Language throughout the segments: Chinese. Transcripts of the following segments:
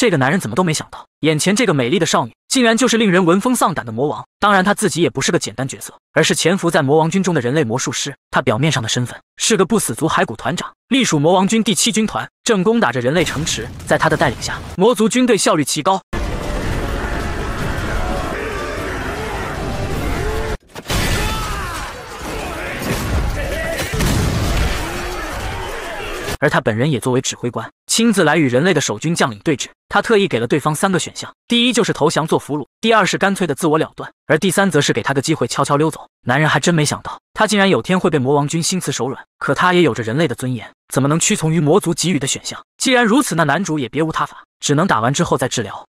这个男人怎么都没想到，眼前这个美丽的少女竟然就是令人闻风丧胆的魔王。当然，他自己也不是个简单角色，而是潜伏在魔王军中的人类魔术师。他表面上的身份是个不死族骸骨团长，隶属魔王军第七军团，正攻打着人类城池。在他的带领下，魔族军队效率奇高。而他本人也作为指挥官。亲自来与人类的守军将领对峙，他特意给了对方三个选项：第一就是投降做俘虏，第二是干脆的自我了断，而第三则是给他个机会悄悄溜走。男人还真没想到，他竟然有天会被魔王军心慈手软。可他也有着人类的尊严，怎么能屈从于魔族给予的选项？既然如此，那男主也别无他法，只能打完之后再治疗。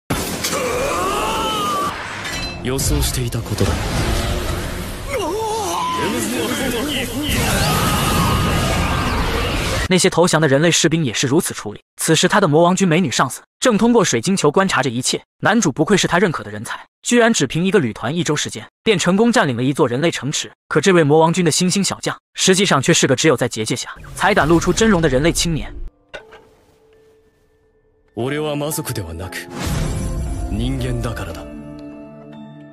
那些投降的人类士兵也是如此处理。此时，他的魔王军美女上司正通过水晶球观察着一切。男主不愧是他认可的人才，居然只凭一个旅团一周时间便成功占领了一座人类城池。可这位魔王军的新星小将，实际上却是个只有在结界下才敢露出真容的人类青年。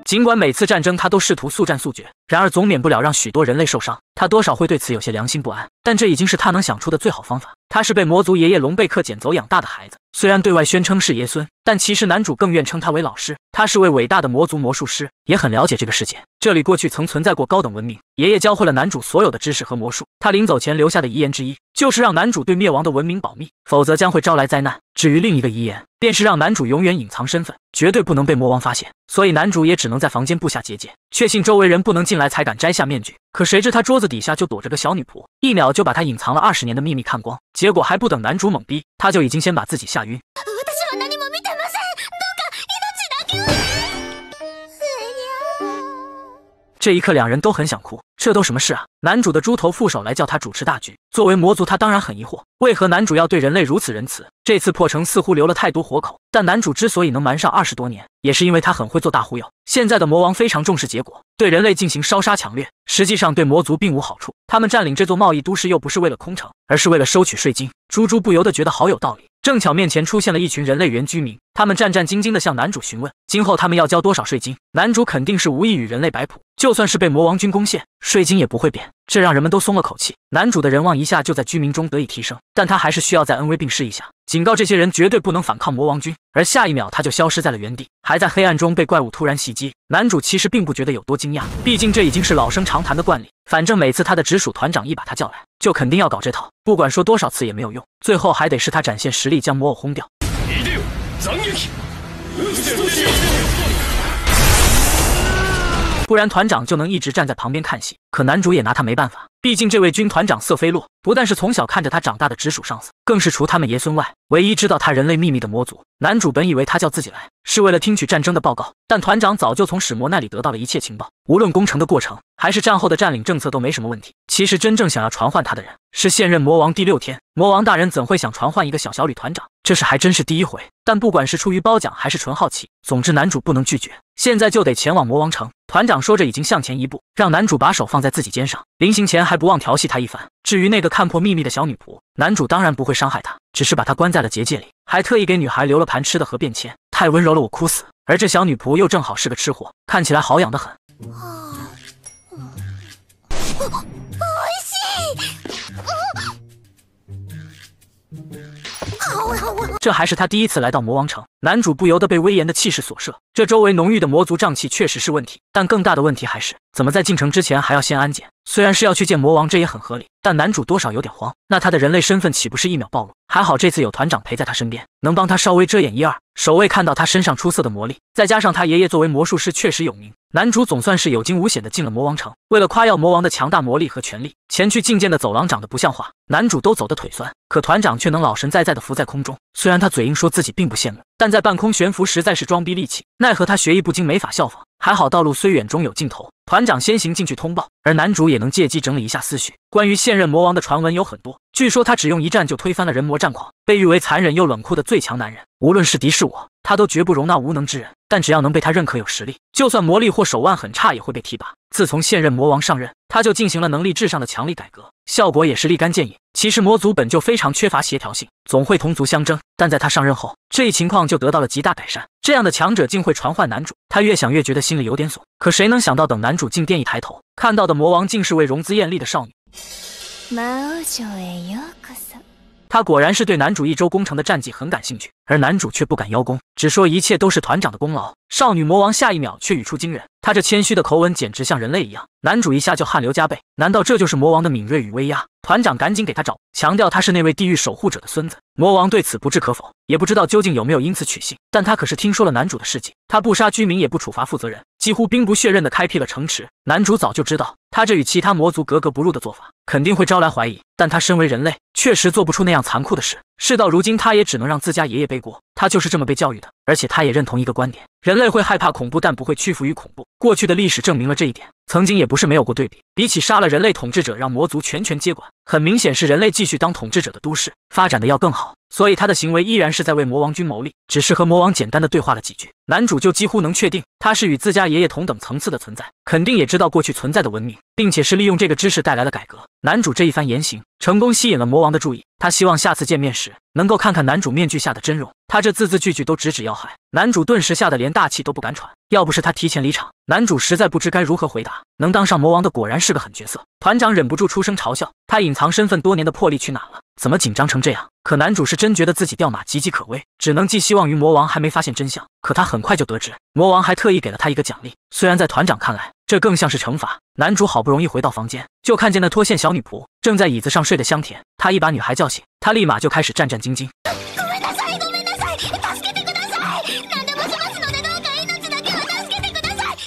尽管每次战争，他都试图速战速决。然而总免不了让许多人类受伤，他多少会对此有些良心不安。但这已经是他能想出的最好方法。他是被魔族爷爷龙贝克捡走养大的孩子，虽然对外宣称是爷孙，但其实男主更愿称他为老师。他是位伟大的魔族魔术师，也很了解这个世界。这里过去曾存在过高等文明，爷爷教会了男主所有的知识和魔术。他临走前留下的遗言之一，就是让男主对灭亡的文明保密，否则将会招来灾难。至于另一个遗言，便是让男主永远隐藏身份，绝对不能被魔王发现。所以男主也只能在房间布下结界。确信周围人不能进来才敢摘下面具，可谁知他桌子底下就躲着个小女仆，一秒就把他隐藏了二十年的秘密看光。结果还不等男主懵逼，他就已经先把自己吓晕。这一刻，两人都很想哭。这都什么事啊？男主的猪头副手来叫他主持大局。作为魔族，他当然很疑惑，为何男主要对人类如此仁慈？这次破城似乎留了太多活口，但男主之所以能瞒上二十多年，也是因为他很会做大忽悠。现在的魔王非常重视结果，对人类进行烧杀抢掠，实际上对魔族并无好处。他们占领这座贸易都市，又不是为了空城，而是为了收取税金。猪猪不由得觉得好有道理。正巧面前出现了一群人类原居民，他们战战兢兢地向男主询问今后他们要交多少税金。男主肯定是无意与人类摆谱，就算是被魔王军攻陷，税金也不会变。这让人们都松了口气，男主的人望一下就在居民中得以提升。但他还是需要在恩威并施一下，警告这些人绝对不能反抗魔王军。而下一秒他就消失在了原地，还在黑暗中被怪物突然袭击。男主其实并不觉得有多惊讶，毕竟这已经是老生常谈的惯例。反正每次他的直属团长一把他叫来。就肯定要搞这套，不管说多少次也没有用，最后还得是他展现实力将魔偶轰掉，不然团长就能一直站在旁边看戏，可男主也拿他没办法。毕竟这位军团长瑟菲洛不但是从小看着他长大的直属上司，更是除他们爷孙外唯一知道他人类秘密的魔族。男主本以为他叫自己来是为了听取战争的报告，但团长早就从史魔那里得到了一切情报，无论攻城的过程还是战后的占领政策都没什么问题。其实真正想要传唤他的人是现任魔王第六天魔王大人，怎会想传唤一个小小旅团长？这事还真是第一回。但不管是出于褒奖还是纯好奇，总之男主不能拒绝，现在就得前往魔王城。团长说着，已经向前一步，让男主把手放在自己肩上。临行前。还不忘调戏她一番。至于那个看破秘密的小女仆，男主当然不会伤害她，只是把她关在了结界里，还特意给女孩留了盘吃的和便签。太温柔了，我哭死。而这小女仆又正好是个吃货，看起来好养的很。这还是他第一次来到魔王城。男主不由得被威严的气势所慑，这周围浓郁的魔族瘴气确实是问题，但更大的问题还是怎么在进城之前还要先安检。虽然是要去见魔王，这也很合理，但男主多少有点慌。那他的人类身份岂不是一秒暴露？还好这次有团长陪在他身边，能帮他稍微遮掩一二。守卫看到他身上出色的魔力，再加上他爷爷作为魔术师确实有名，男主总算是有惊无险的进了魔王城。为了夸耀魔王的强大魔力和权力，前去觐见的走廊长得不像话，男主都走得腿酸，可团长却能老神在在的浮在空中。虽然他嘴硬说自己并不羡慕。但在半空悬浮实在是装逼利器，奈何他学艺不精，没法效仿。还好道路虽远，终有尽头。团长先行进去通报，而男主也能借机整理一下思绪。关于现任魔王的传闻有很多，据说他只用一战就推翻了人魔战狂，被誉为残忍又冷酷的最强男人。无论是敌是我，他都绝不容纳无能之人。但只要能被他认可有实力，就算魔力或手腕很差，也会被提拔。自从现任魔王上任，他就进行了能力至上的强力改革，效果也是立竿见影。其实魔族本就非常缺乏协调性，总会同族相争，但在他上任后，这一情况就得到了极大改善。这样的强者竟会传唤男主，他越想越觉得心里有点怂。可谁能想到，等男主进殿一抬头，看到的魔王竟是位容姿艳丽的少女。他果然是对男主一周攻城的战绩很感兴趣，而男主却不敢邀功，只说一切都是团长的功劳。少女魔王下一秒却语出惊人，他这谦虚的口吻简直像人类一样，男主一下就汗流浃背。难道这就是魔王的敏锐与威压？团长赶紧给他找，强调他是那位地狱守护者的孙子。魔王对此不置可否，也不知道究竟有没有因此取信，但他可是听说了男主的事迹，他不杀居民也不处罚负责人。几乎兵不血刃的开辟了城池。男主早就知道，他这与其他魔族格格不入的做法肯定会招来怀疑，但他身为人类，确实做不出那样残酷的事。事到如今，他也只能让自家爷爷背锅。他就是这么被教育的，而且他也认同一个观点：人类会害怕恐怖，但不会屈服于恐怖。过去的历史证明了这一点。曾经也不是没有过对比，比起杀了人类统治者，让魔族全权接管，很明显是人类继续当统治者的都市发展的要更好，所以他的行为依然是在为魔王军谋利。只是和魔王简单的对话了几句，男主就几乎能确定他是与自家爷爷同等层次的存在，肯定也知道过去存在的文明，并且是利用这个知识带来了改革。男主这一番言行成功吸引了魔王的注意，他希望下次见面时能够看看男主面具下的真容。他这字字句句都直指要害，男主顿时吓得连大气都不敢喘，要不是他提前离场，男主实在不知该如何回答。能当上魔王的果然是个狠角色，团长忍不住出声嘲笑。他隐藏身份多年的魄力去哪了？怎么紧张成这样？可男主是真觉得自己掉马，岌岌可危，只能寄希望于魔王还没发现真相。可他很快就得知，魔王还特意给了他一个奖励。虽然在团长看来，这更像是惩罚。男主好不容易回到房间，就看见那脱线小女仆正在椅子上睡得香甜。他一把女孩叫醒，他立马就开始战战兢兢。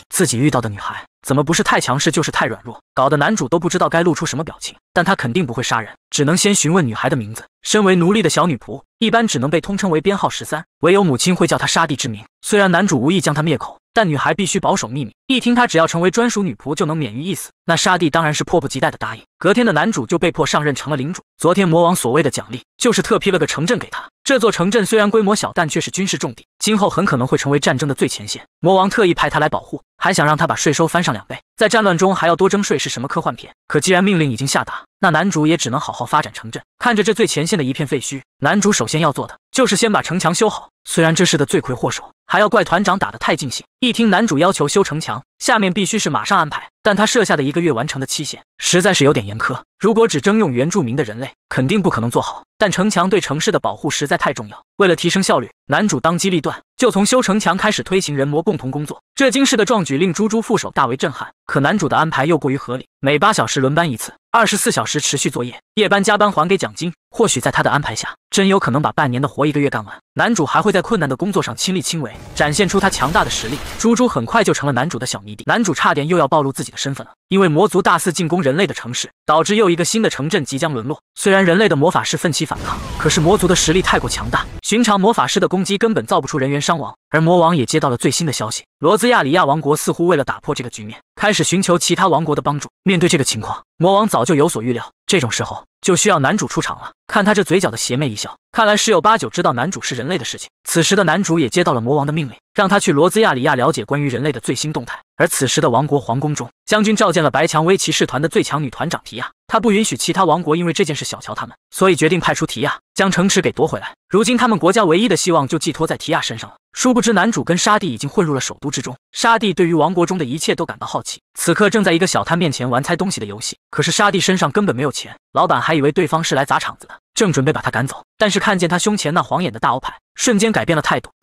自己遇到的女孩。怎么不是太强势，就是太软弱，搞得男主都不知道该露出什么表情。但他肯定不会杀人，只能先询问女孩的名字。身为奴隶的小女仆，一般只能被通称为编号十三，唯有母亲会叫她沙帝之名。虽然男主无意将她灭口，但女孩必须保守秘密。一听她只要成为专属女仆就能免于一死，那沙帝当然是迫不及待的答应。隔天的男主就被迫上任成了领主。昨天魔王所谓的奖励，就是特批了个城镇给他。这座城镇虽然规模小，但却是军事重地，今后很可能会成为战争的最前线。魔王特意派他来保护，还想让他把税收翻上两倍，在战乱中还要多征税，是什么科幻片？可既然命令已经下达，那男主也只能好好发展城镇。看着这最前线的一片废墟，男主首先要做的就是先把城墙修好。虽然这是的罪魁祸首还要怪团长打得太尽兴，一听男主要求修城墙，下面必须是马上安排。但他设下的一个月完成的期限，实在是有点严苛。如果只征用原住民的人类，肯定不可能做好。但城墙对城市的保护实在太重要，为了提升效率，男主当机立断。就从修城墙开始推行人魔共同工作，这惊世的壮举令猪猪副手大为震撼。可男主的安排又过于合理，每八小时轮班一次，二十四小时持续作业，夜班加班还给奖金。或许在他的安排下，真有可能把半年的活一个月干完。男主还会在困难的工作上亲力亲为，展现出他强大的实力。猪猪很快就成了男主的小迷弟。男主差点又要暴露自己的身份了，因为魔族大肆进攻人类的城市，导致又一个新的城镇即将沦落。虽然人类的魔法师奋起反抗，可是魔族的实力太过强大，寻常魔法师的攻击根本造不出人员伤。伤亡，而魔王也接到了最新的消息，罗兹亚里亚王国似乎为了打破这个局面，开始寻求其他王国的帮助。面对这个情况，魔王早就有所预料，这种时候就需要男主出场了。看他这嘴角的邪魅一笑，看来十有八九知道男主是人类的事情。此时的男主也接到了魔王的命令，让他去罗兹亚里亚了解关于人类的最新动态。而此时的王国皇宫中，将军召见了白蔷薇骑士团的最强女团长提亚。他不允许其他王国因为这件事小瞧他们，所以决定派出提亚将城池给夺回来。如今他们国家唯一的希望就寄托在提亚身上了。殊不知，男主跟沙地已经混入了首都之中。沙地对于王国中的一切都感到好奇，此刻正在一个小摊面前玩猜东西的游戏。可是沙地身上根本没有钱，老板还以为对方是来砸场子的，正准备把他赶走，但是看见他胸前那晃眼的大欧牌，瞬间改变了态度。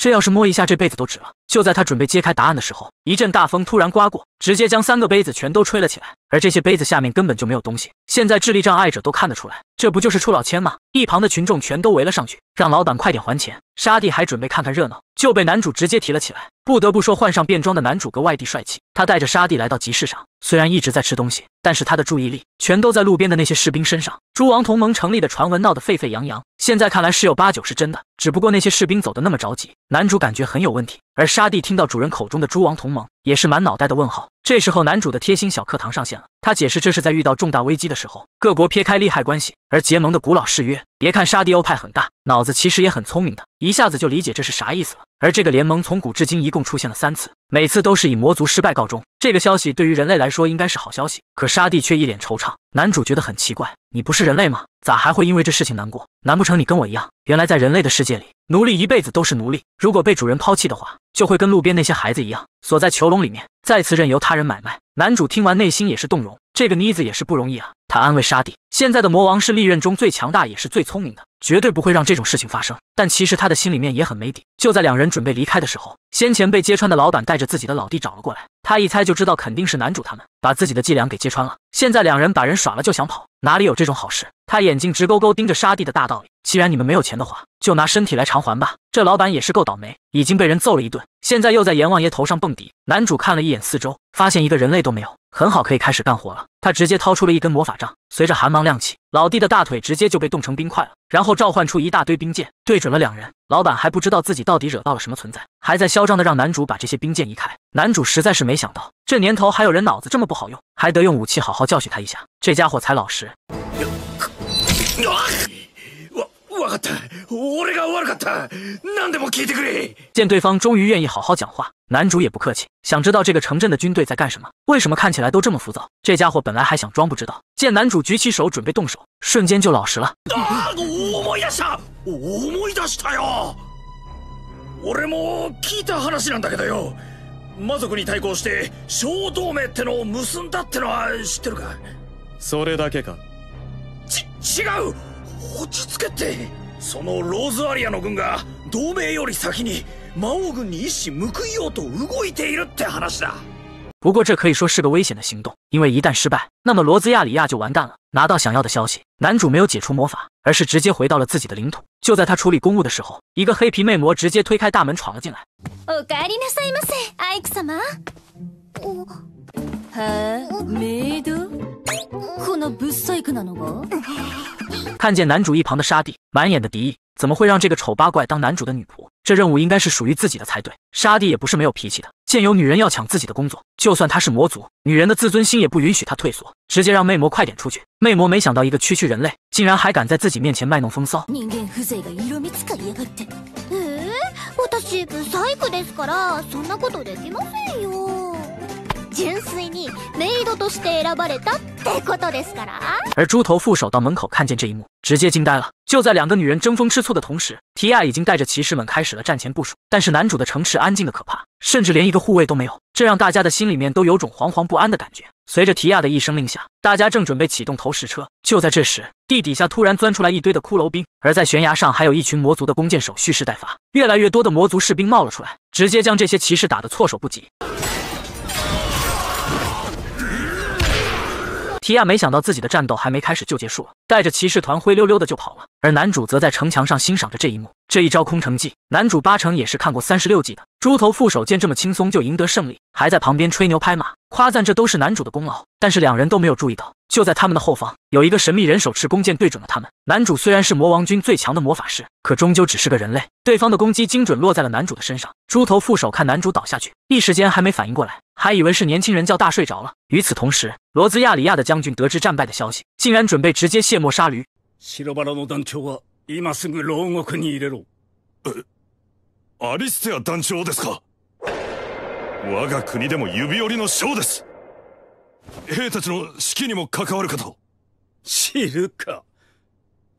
这要是摸一下，这辈子都值了。就在他准备揭开答案的时候，一阵大风突然刮过，直接将三个杯子全都吹了起来。而这些杯子下面根本就没有东西。现在智力障碍者都看得出来，这不就是出老千吗？一旁的群众全都围了上去，让老板快点还钱。沙地还准备看看热闹，就被男主直接提了起来。不得不说，换上便装的男主格外地帅气。他带着沙地来到集市上，虽然一直在吃东西，但是他的注意力全都在路边的那些士兵身上。诸王同盟成立的传闻闹得沸沸扬扬。现在看来，十有八九是真的，只不过那些士兵走得那么着急，男主感觉很有问题。而沙弟听到主人口中的诸王同盟，也是满脑袋的问号。这时候，男主的贴心小课堂上线了，他解释这是在遇到重大危机的时候，各国撇开利害关系而结盟的古老誓约。别看沙帝欧派很大，脑子其实也很聪明的，一下子就理解这是啥意思了。而这个联盟从古至今一共出现了三次，每次都是以魔族失败告终。这个消息对于人类来说应该是好消息，可沙弟却一脸惆怅。男主觉得很奇怪：“你不是人类吗？咋还会因为这事情难过？难不成你跟我一样？原来在人类的世界里，奴隶一辈子都是奴隶，如果被主人抛弃的话，就会跟路边那些孩子一样，锁在囚笼里面，再次任由他人买卖。”男主听完，内心也是动容。这个妮子也是不容易啊！他安慰沙弟：“现在的魔王是历任中最强大，也是最聪明的，绝对不会让这种事情发生。”但其实他的心里面也很没底。就在两人准备离开的时候，先前被揭穿的老板带着自己的老弟找了过来。他一猜就知道肯定是男主他们把自己的伎俩给揭穿了。现在两人把人耍了就想跑，哪里有这种好事？他眼睛直勾勾盯着沙弟的大道理：“既然你们没有钱的话，就拿身体来偿还吧。”这老板也是够倒霉，已经被人揍了一顿，现在又在阎王爷头上蹦迪。男主看了一眼四周，发现一个人类都没有。很好，可以开始干活了。他直接掏出了一根魔法杖，随着寒芒亮起，老弟的大腿直接就被冻成冰块了。然后召唤出一大堆冰剑，对准了两人。老板还不知道自己到底惹到了什么存在，还在嚣张的让男主把这些冰剑移开。男主实在是没想到，这年头还有人脑子这么不好用，还得用武器好好教训他一下，这家伙才老实。见对方终于愿意好好讲话。男主也不客气，想知道这个城镇的军队在干什么，为什么看起来都这么浮躁？这家伙本来还想装不知道，见男主举起手准备动手，瞬间就老实了。に対抗して、小同盟ってのを結んだってのは知ってるか？それだけか？ち、違う。落ち着けって。そのローズアリアの軍が同盟より先に。不过这可以说是个危险的行动，因为一旦失败，那么罗兹亚里亚就完蛋了。拿到想要的消息，男主没有解除魔法，而是直接回到了自己的领土。就在他处理公务的时候，一个黑皮魅魔直接推开大门闯了进来。お帰りなさいませ、アイク様。看见男主一旁的沙弟，满眼的敌意，怎么会让这个丑八怪当男主的女仆？这任务应该是属于自己的才对。沙弟也不是没有脾气的，见有女人要抢自己的工作，就算她是魔族，女人的自尊心也不允许她退缩，直接让魅魔快点出去。魅魔没想到一个区区人类，竟然还敢在自己面前卖弄风骚。而猪头副手到门口看见这一幕，直接惊呆了。就在两个女人争风吃醋的同时，提亚已经带着骑士们开始了战前部署。但是男主的城池安静的可怕，甚至连一个护卫都没有，这让大家的心里面都有种惶惶不安的感觉。随着提亚的一声令下，大家正准备启动投石车，就在这时，地底下突然钻出来一堆的骷髅兵，而在悬崖上还有一群魔族的弓箭手蓄势待发。越来越多的魔族士兵冒了出来，直接将这些骑士打得措手不及。提亚没想到自己的战斗还没开始就结束了，带着骑士团灰溜溜的就跑了。而男主则在城墙上欣赏着这一幕，这一招空城计，男主八成也是看过《三十六计》的。猪头副手见这么轻松就赢得胜利，还在旁边吹牛拍马，夸赞这都是男主的功劳。但是两人都没有注意到，就在他们的后方，有一个神秘人手持弓箭对准了他们。男主虽然是魔王军最强的魔法师，可终究只是个人类，对方的攻击精准落在了男主的身上。猪头副手看男主倒下去，一时间还没反应过来。还以为是年轻人叫大睡着了。与此同时，罗兹亚里亚的将军得知战败的消息，竟然准备直接卸磨杀驴。シロバラの団長は今すぐ牢獄に入れろ。アリステア団長ですか？我が国でも指折りの将です。兵たちの士気にも関わるかと。知るか。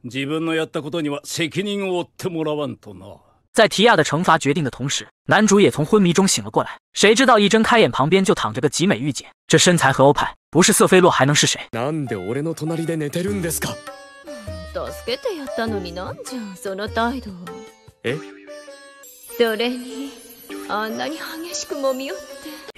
自分のやったことには責任を負ってもらわんとな。在提亚的惩罚决定的同时，男主也从昏迷中醒了过来。谁知道一睁开眼，旁边就躺着个极美御姐，这身材和欧派不是瑟菲洛还能是谁？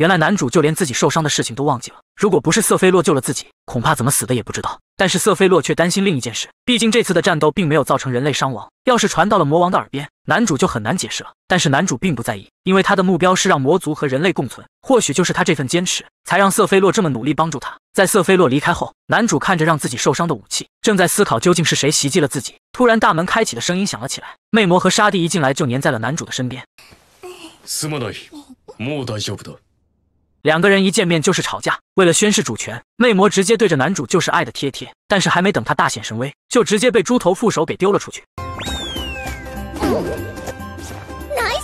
原来男主就连自己受伤的事情都忘记了。如果不是瑟菲洛救了自己，恐怕怎么死的也不知道。但是瑟菲洛却担心另一件事，毕竟这次的战斗并没有造成人类伤亡，要是传到了魔王的耳边，男主就很难解释了。但是男主并不在意，因为他的目标是让魔族和人类共存。或许就是他这份坚持，才让瑟菲洛这么努力帮助他。在瑟菲洛离开后，男主看着让自己受伤的武器，正在思考究竟是谁袭击了自己。突然大门开启的声音响了起来，魅魔和沙蒂一进来就粘在了男主的身边。两个人一见面就是吵架。为了宣誓主权，魅魔直接对着男主就是爱的贴贴。但是还没等他大显神威，就直接被猪头副手给丢了出去。Nice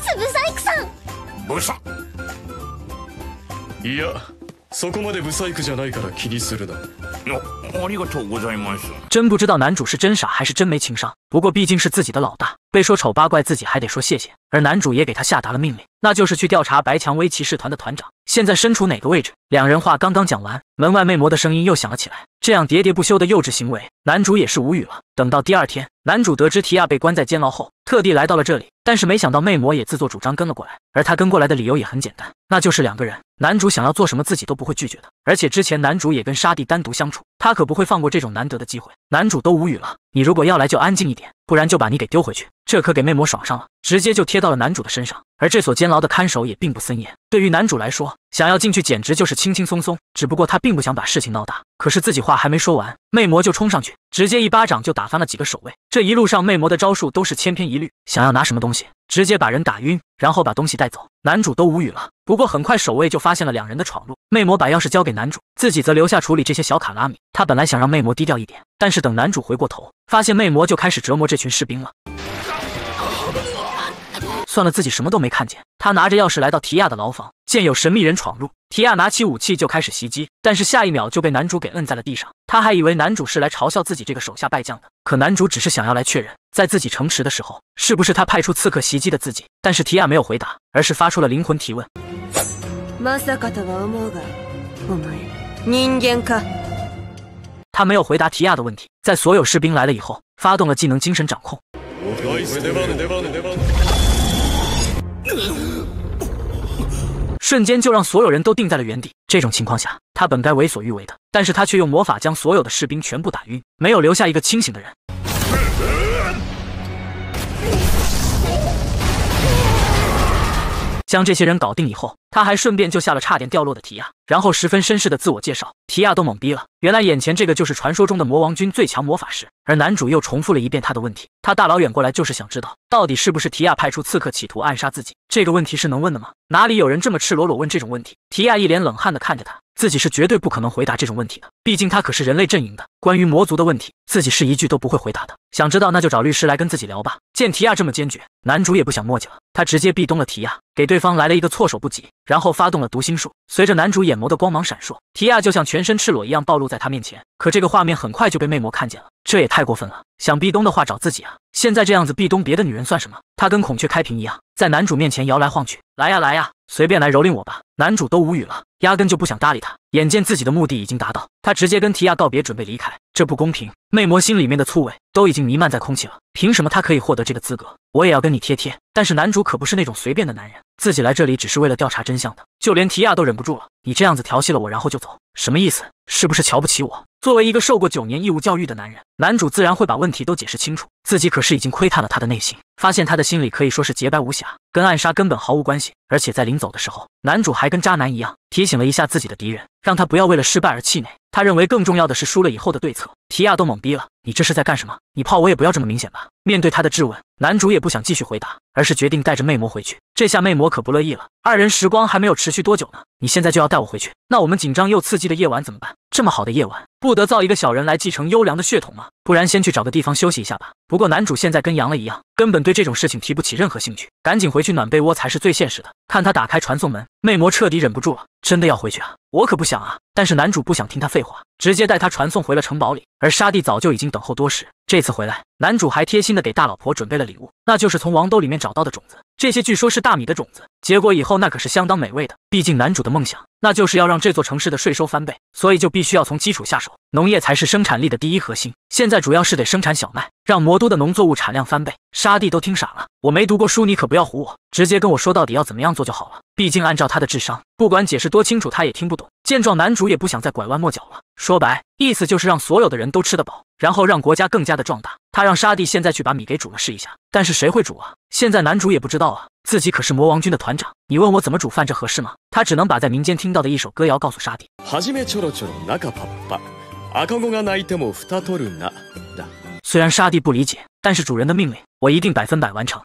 真不知道男主是真傻还是真没情商。不过毕竟是自己的老大。被说丑八怪，自己还得说谢谢。而男主也给他下达了命令，那就是去调查白蔷薇骑士团的团长现在身处哪个位置。两人话刚刚讲完，门外魅魔的声音又响了起来。这样喋喋不休的幼稚行为，男主也是无语了。等到第二天，男主得知提亚被关在监牢后，特地来到了这里。但是没想到魅魔也自作主张跟了过来，而他跟过来的理由也很简单，那就是两个人，男主想要做什么自己都不会拒绝的。而且之前男主也跟沙弟单独相处。他可不会放过这种难得的机会，男主都无语了。你如果要来，就安静一点，不然就把你给丢回去。这可给魅魔爽上了。直接就贴到了男主的身上，而这所监牢的看守也并不森严，对于男主来说，想要进去简直就是轻轻松松。只不过他并不想把事情闹大，可是自己话还没说完，魅魔就冲上去，直接一巴掌就打翻了几个守卫。这一路上，魅魔的招数都是千篇一律，想要拿什么东西，直接把人打晕，然后把东西带走。男主都无语了。不过很快守卫就发现了两人的闯入，魅魔把钥匙交给男主，自己则留下处理这些小卡拉米。他本来想让魅魔低调一点，但是等男主回过头，发现魅魔就开始折磨这群士兵了。算了，自己什么都没看见。他拿着钥匙来到提亚的牢房，见有神秘人闯入，提亚拿起武器就开始袭击，但是下一秒就被男主给摁在了地上。他还以为男主是来嘲笑自己这个手下败将的，可男主只是想要来确认，在自己城池的时候是不是他派出刺客袭击的自己。但是提亚没有回答，而是发出了灵魂提问。他没有回答提亚的问题，在所有士兵来了以后，发动了技能精神掌控。瞬间就让所有人都定在了原地。这种情况下，他本该为所欲为的，但是他却用魔法将所有的士兵全部打晕，没有留下一个清醒的人。将这些人搞定以后。他还顺便救下了差点掉落的提亚，然后十分绅士的自我介绍，提亚都懵逼了。原来眼前这个就是传说中的魔王军最强魔法师，而男主又重复了一遍他的问题。他大老远过来就是想知道，到底是不是提亚派出刺客企图暗杀自己？这个问题是能问的吗？哪里有人这么赤裸裸问这种问题？提亚一脸冷汗的看着他，自己是绝对不可能回答这种问题的，毕竟他可是人类阵营的，关于魔族的问题，自己是一句都不会回答的。想知道那就找律师来跟自己聊吧。见提亚这么坚决，男主也不想墨迹了，他直接壁咚了提亚，给对方来了一个措手不及。然后发动了读心术，随着男主眼眸的光芒闪烁，提亚就像全身赤裸一样暴露在他面前。可这个画面很快就被魅魔看见了，这也太过分了！想壁咚的话找自己啊！现在这样子，壁咚别的女人算什么？她跟孔雀开屏一样，在男主面前摇来晃去，来呀来呀，随便来蹂躏我吧！男主都无语了，压根就不想搭理他。眼见自己的目的已经达到，他直接跟提亚告别，准备离开。这不公平！魅魔心里面的醋味都已经弥漫在空气了，凭什么他可以获得这个资格？我也要跟你贴贴。但是男主可不是那种随便的男人，自己来这里只是为了调查真相的。就连提亚都忍不住了，你这样子调戏了我，然后就走，什么意思？是不是瞧不起我？作为一个受过九年义务教育的男人，男主自然会把问题都解释清楚。自己可是已经窥探了他的内心，发现他的心里可以说是洁白无瑕，跟暗杀根本毫无关系。而且在临走的时候，男主还跟渣男一样提醒了一下自己的敌人，让他不要为了失败而气馁。他认为更重要的是输了以后的对策。提亚都懵逼了。你这是在干什么？你泡我也不要这么明显吧！面对他的质问，男主也不想继续回答，而是决定带着魅魔回去。这下魅魔可不乐意了。二人时光还没有持续多久呢，你现在就要带我回去，那我们紧张又刺激的夜晚怎么办？这么好的夜晚，不得造一个小人来继承优良的血统吗？不然先去找个地方休息一下吧。不过男主现在跟阳了一样，根本对这种事情提不起任何兴趣，赶紧回去暖被窝才是最现实的。看他打开传送门，魅魔彻底忍不住了，真的要回去啊？我可不想啊！但是男主不想听他废话，直接带他传送回了城堡里。而沙蒂早就已经等。等候多时，这次回来，男主还贴心的给大老婆准备了礼物，那就是从王兜里面找到的种子。这些据说是大米的种子，结果以后那可是相当美味的。毕竟男主的梦想，那就是要让这座城市的税收翻倍，所以就必须要从基础下手，农业才是生产力的第一核心。现在主要是得生产小麦，让魔都的农作物产量翻倍。沙地都听傻了，我没读过书，你可不要唬我，直接跟我说到底要怎么样做就好了。毕竟按照他的智商，不管解释多清楚，他也听不懂。见状，男主也不想再拐弯抹角了，说白，意思就是让所有的人都吃得饱，然后让国家更加的壮大。他让沙地现在去把米给煮了试一下，但是谁会煮啊？现在男主也不知道啊，自己可是魔王军的团长，你问我怎么煮饭，这合适吗？他只能把在民间听到的一首歌谣告诉沙地。虽然沙地不理解，但是主人的命令，我一定百分百完成。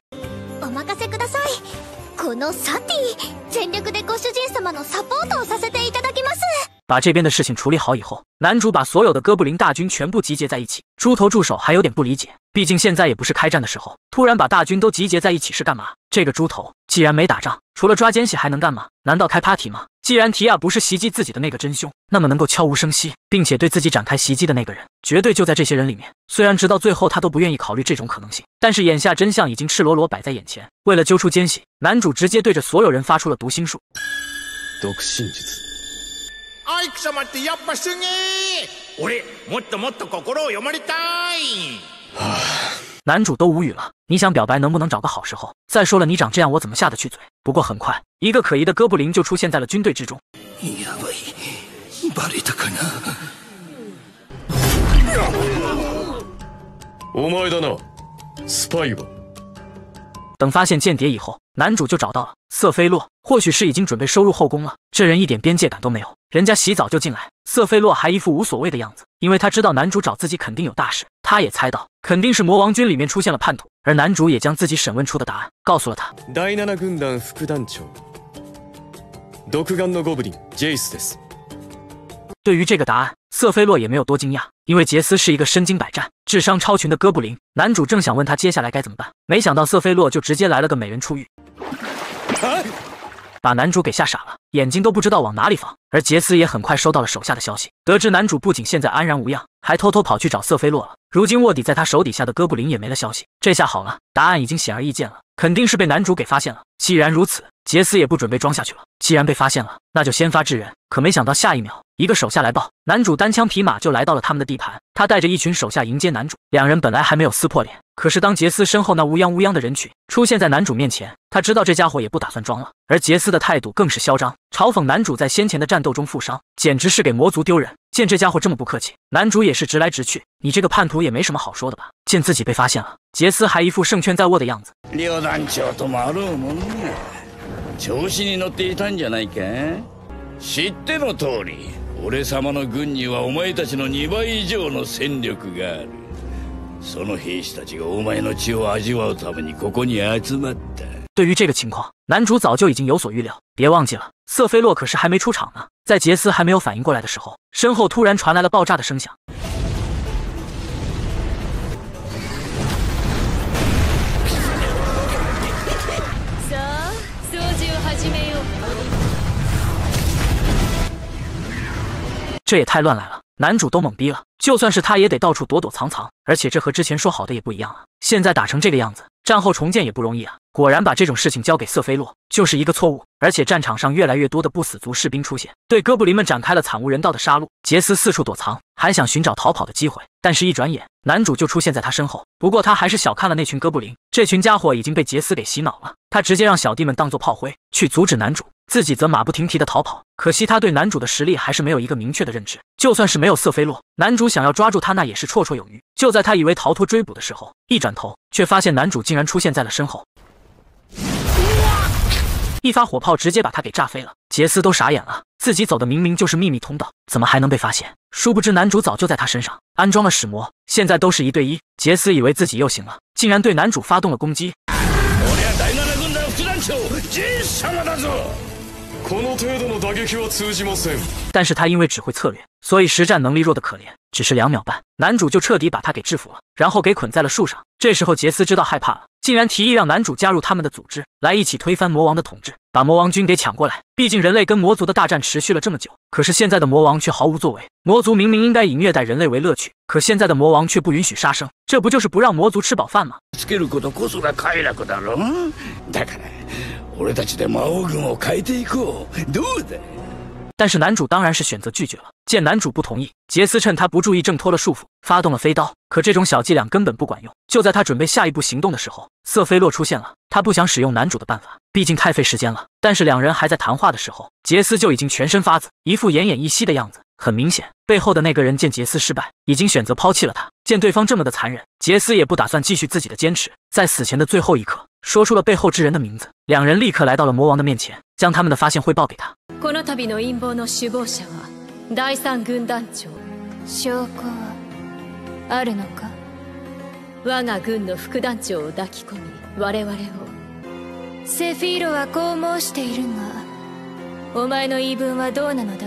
把这边的事情处理好以后，男主把所有的哥布林大军全部集结在一起。猪头助手还有点不理解，毕竟现在也不是开战的时候，突然把大军都集结在一起是干嘛？这个猪头既然没打仗，除了抓奸细还能干嘛？难道开 party 吗？既然提亚不是袭击自己的那个真凶，那么能够悄无声息并且对自己展开袭击的那个人，绝对就在这些人里面。虽然直到最后他都不愿意考虑这种可能性，但是眼下真相已经赤裸裸摆在眼前。为了揪出奸细，男主直接对着所有人发出了读心术。哎，你他妈的，やっぱしんげえ！俺もっともっと心を読まれたい。男主都无语了，你想表白能不能找个好时候？再说了，你长这样，我怎么下得去嘴？不过很快，一个可疑的哥布林就出现在了军队之中。等发现间谍以后，男主就找到了瑟菲洛。或许是已经准备收入后宫了，这人一点边界感都没有，人家洗澡就进来。瑟菲洛还一副无所谓的样子，因为他知道男主找自己肯定有大事，他也猜到肯定是魔王军里面出现了叛徒，而男主也将自己审问出的答案告诉了他。对于这个答案，瑟菲洛也没有多惊讶，因为杰斯是一个身经百战、智商超群的哥布林。男主正想问他接下来该怎么办，没想到瑟菲洛就直接来了个美人出浴。把男主给吓傻了，眼睛都不知道往哪里放。而杰斯也很快收到了手下的消息，得知男主不仅现在安然无恙，还偷偷跑去找瑟菲洛了。如今卧底在他手底下的哥布林也没了消息，这下好了，答案已经显而易见了，肯定是被男主给发现了。既然如此，杰斯也不准备装下去了。既然被发现了，那就先发制人。可没想到下一秒，一个手下来报，男主单枪匹马就来到了他们的地盘。他带着一群手下迎接男主，两人本来还没有撕破脸。可是当杰斯身后那乌央乌央的人群出现在男主面前，他知道这家伙也不打算装了。而杰斯的态度更是嚣张，嘲讽男主在先前的战斗中负伤，简直是给魔族丢人。见这家伙这么不客气，男主也是直来直去：“你这个叛徒也没什么好说的吧？”见自己被发现了，杰斯还一副胜券在握的样子。对于这个情况，男主早就已经有所预料。别忘记了，瑟菲洛可是还没出场呢。在杰斯还没有反应过来的时候，身后突然传来了爆炸的声响。这也太乱来了！男主都懵逼了，就算是他也得到处躲躲藏藏，而且这和之前说好的也不一样啊！现在打成这个样子，战后重建也不容易啊！果然把这种事情交给瑟菲洛就是一个错误。而且战场上越来越多的不死族士兵出现，对哥布林们展开了惨无人道的杀戮。杰斯四处躲藏，还想寻找逃跑的机会，但是一转眼，男主就出现在他身后。不过他还是小看了那群哥布林，这群家伙已经被杰斯给洗脑了，他直接让小弟们当做炮灰去阻止男主。自己则马不停蹄的逃跑，可惜他对男主的实力还是没有一个明确的认知。就算是没有瑟菲洛，男主想要抓住他那也是绰绰有余。就在他以为逃脱追捕的时候，一转头却发现男主竟然出现在了身后，一发火炮直接把他给炸飞了。杰斯都傻眼了，自己走的明明就是秘密通道，怎么还能被发现？殊不知男主早就在他身上安装了使魔，现在都是一对一。杰斯以为自己又行了，竟然对男主发动了攻击。但是他因为只会策略，所以实战能力弱的可怜，只是两秒半，男主就彻底把他给制服了，然后给捆在了树上。这时候杰斯知道害怕了，竟然提议让男主加入他们的组织，来一起推翻魔王的统治，把魔王军给抢过来。毕竟人类跟魔族的大战持续了这么久，可是现在的魔王却毫无作为。魔族明明应该以虐待人类为乐趣，可现在的魔王却不允许杀生，这不就是不让魔族吃饱饭吗？俺たちで魔王軍を変えていこうどうだ但是男主当然是选择拒绝了。见男主不同意，杰斯趁他不注意挣脱了束缚，发动了飞刀。可这种小伎俩根本不管用。就在他准备下一步行动的时候，瑟菲洛出现了。他不想使用男主的办法，毕竟太费时间了。但是两人还在谈话的时候，杰斯就已经全身发紫，一副奄奄一息的样子。很明显，背后的那个人见杰斯失败，已经选择抛弃了他。见对方这么的残忍，杰斯也不打算继续自己的坚持，在死前的最后一刻说出了背后之人的名字。两人立刻来到了魔王的面前，将他们的发现汇报给他。この度の陰謀の首謀者は第三軍団長証拠はあるのか我が軍の副団長を抱き込み我々をセフィーロはこう申しているがお前の言い分はどうなのだ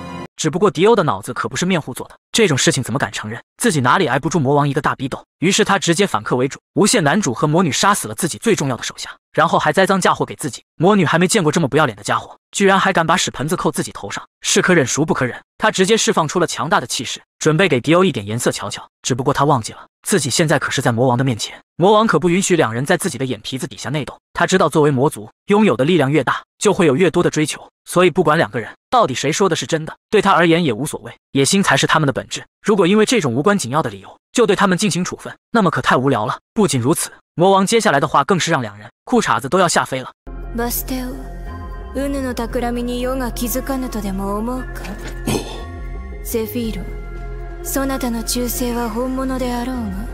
只不过迪欧的脑子可不是面糊做的，这种事情怎么敢承认？自己哪里挨不住魔王一个大逼斗？于是他直接反客为主，诬陷男主和魔女杀死了自己最重要的手下，然后还栽赃嫁祸给自己。魔女还没见过这么不要脸的家伙，居然还敢把屎盆子扣自己头上，是可忍孰不可忍？他直接释放出了强大的气势，准备给迪欧一点颜色瞧瞧。只不过他忘记了。自己现在可是在魔王的面前，魔王可不允许两人在自己的眼皮子底下内斗。他知道，作为魔族，拥有的力量越大，就会有越多的追求，所以不管两个人到底谁说的是真的，对他而言也无所谓。野心才是他们的本质。如果因为这种无关紧要的理由就对他们进行处分，那么可太无聊了。不仅如此，魔王接下来的话更是让两人裤衩子都要吓飞了。そなたの忠誠は本物であろうが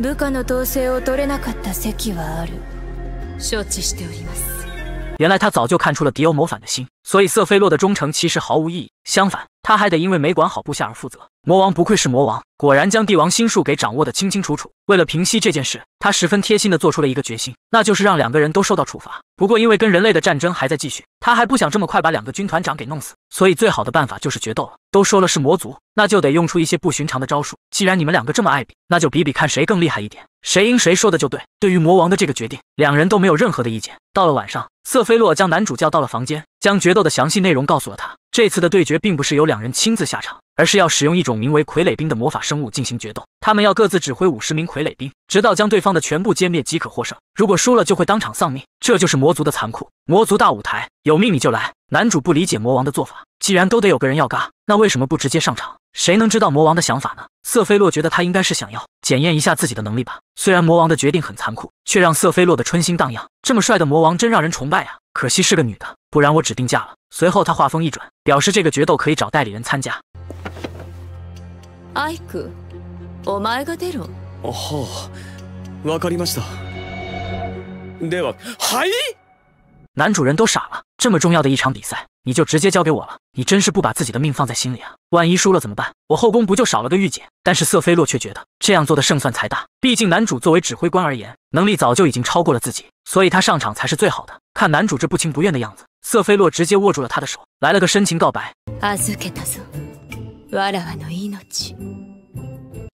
部下の統制を取れなかった席はある承知しております原来他早就看出了迪欧谋反的心，所以瑟菲洛的忠诚其实毫无意义。相反，他还得因为没管好部下而负责。魔王不愧是魔王，果然将帝王心术给掌握的清清楚楚。为了平息这件事，他十分贴心的做出了一个决心，那就是让两个人都受到处罚。不过因为跟人类的战争还在继续，他还不想这么快把两个军团长给弄死，所以最好的办法就是决斗了。都说了是魔族，那就得用出一些不寻常的招数。既然你们两个这么爱比，那就比比看谁更厉害一点。谁赢谁说的就对。对于魔王的这个决定，两人都没有任何的意见。到了晚上，瑟菲洛将男主叫到了房间，将决斗的详细内容告诉了他。这次的对决并不是由两人亲自下场，而是要使用一种名为傀儡兵的魔法生物进行决斗。他们要各自指挥五十名傀儡兵，直到将对方的全部歼灭即可获胜。如果输了，就会当场丧命。这就是魔族的残酷。魔族大舞台，有命你就来。男主不理解魔王的做法，既然都得有个人要嘎，那为什么不直接上场？谁能知道魔王的想法呢？瑟菲洛觉得他应该是想要检验一下自己的能力吧。虽然魔王的决定很残酷，却让瑟菲洛的春心荡漾。这么帅的魔王真让人崇拜啊！可惜是个女的，不然我指定嫁了。随后他话锋一转，表示这个决斗可以找代理人参加。爱く、お前がでろ。おは、わかりました。では、はい。男主人都傻了，这么重要的一场比赛。你就直接交给我了，你真是不把自己的命放在心里啊！万一输了怎么办？我后宫不就少了个御姐？但是瑟菲洛却觉得这样做的胜算才大，毕竟男主作为指挥官而言，能力早就已经超过了自己，所以他上场才是最好的。看男主这不情不愿的样子，瑟菲洛直接握住了他的手，来了个深情告白。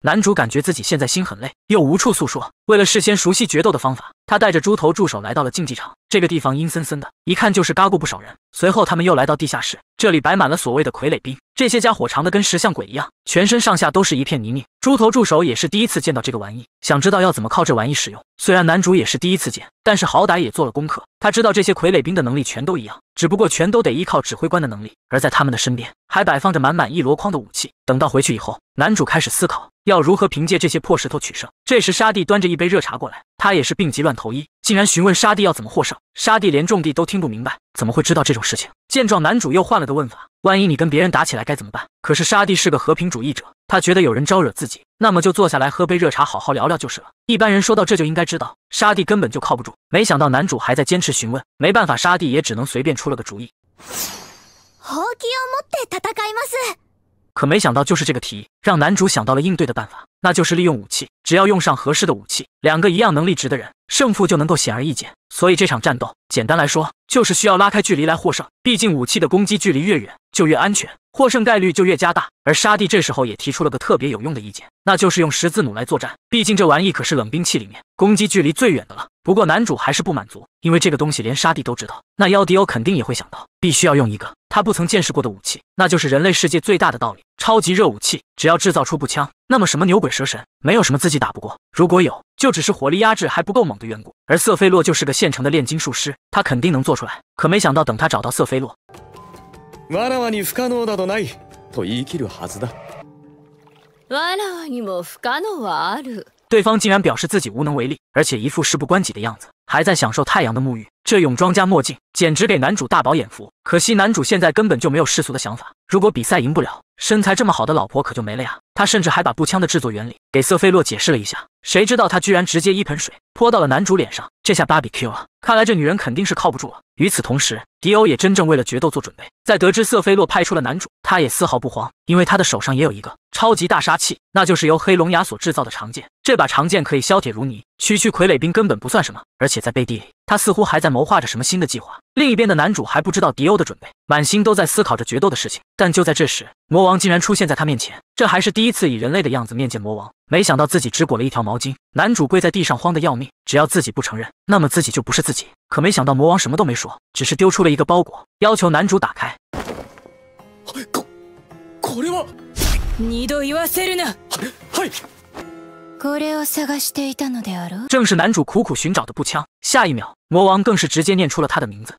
男主感觉自己现在心很累，又无处诉说。为了事先熟悉决斗的方法，他带着猪头助手来到了竞技场。这个地方阴森森的，一看就是嘎过不少人。随后，他们又来到地下室，这里摆满了所谓的傀儡兵。这些家伙长得跟石像鬼一样，全身上下都是一片泥泞。猪头助手也是第一次见到这个玩意，想知道要怎么靠这玩意使用。虽然男主也是第一次见，但是好歹也做了功课，他知道这些傀儡兵的能力全都一样，只不过全都得依靠指挥官的能力。而在他们的身边还摆放着满满一箩筐的武器。等到回去以后，男主开始思考要如何凭借这些破石头取胜。这时沙地端着一杯热茶过来，他也是病急乱投医，竟然询问沙地要怎么获胜。沙地连种地都听不明白，怎么会知道这种事情？见状，男主又换了个问法。万一你跟别人打起来该怎么办？可是沙地是个和平主义者，他觉得有人招惹自己，那么就坐下来喝杯热茶，好好聊聊就是了。一般人说到这就应该知道，沙地根本就靠不住。没想到男主还在坚持询问，没办法，沙地也只能随便出了个主意。可没想到，就是这个提议，让男主想到了应对的办法，那就是利用武器。只要用上合适的武器，两个一样能力值的人，胜负就能够显而易见。所以这场战斗，简单来说就是需要拉开距离来获胜。毕竟武器的攻击距离越远，就越安全，获胜概率就越加大。而沙帝这时候也提出了个特别有用的意见，那就是用十字弩来作战。毕竟这玩意可是冷兵器里面攻击距离最远的了。不过男主还是不满足，因为这个东西连沙帝都知道，那妖迪欧肯定也会想到，必须要用一个他不曾见识过的武器，那就是人类世界最大的道理——超级热武器。只要制造出步枪，那么什么牛鬼蛇神，没有什么自己打不过。如果有，就只是火力压制还不够猛的缘故。而瑟菲洛就是个现成的炼金术师，他肯定能做出来。可没想到，等他找到瑟菲洛，对方竟然表示自己无能为力，而且一副事不关己的样子，还在享受太阳的沐浴。这泳装加墨镜，简直给男主大饱眼福。可惜男主现在根本就没有世俗的想法。如果比赛赢不了，身材这么好的老婆可就没了呀！他甚至还把步枪的制作原理给瑟菲洛解释了一下，谁知道他居然直接一盆水泼到了男主脸上，这下芭比 Q 了。看来这女人肯定是靠不住了。与此同时，迪欧也真正为了决斗做准备。在得知瑟菲洛派出了男主，他也丝毫不慌，因为他的手上也有一个超级大杀器，那就是由黑龙牙所制造的长剑。这把长剑可以削铁如泥，区区傀儡兵根本不算什么。而且在背地里。他似乎还在谋划着什么新的计划。另一边的男主还不知道迪欧的准备，满心都在思考着决斗的事情。但就在这时，魔王竟然出现在他面前。这还是第一次以人类的样子面见魔王。没想到自己只裹了一条毛巾，男主跪在地上慌得要命。只要自己不承认，那么自己就不是自己。可没想到魔王什么都没说，只是丢出了一个包裹，要求男主打开。正是男主苦苦寻找的步枪。下一秒，魔王更是直接念出了他的名字。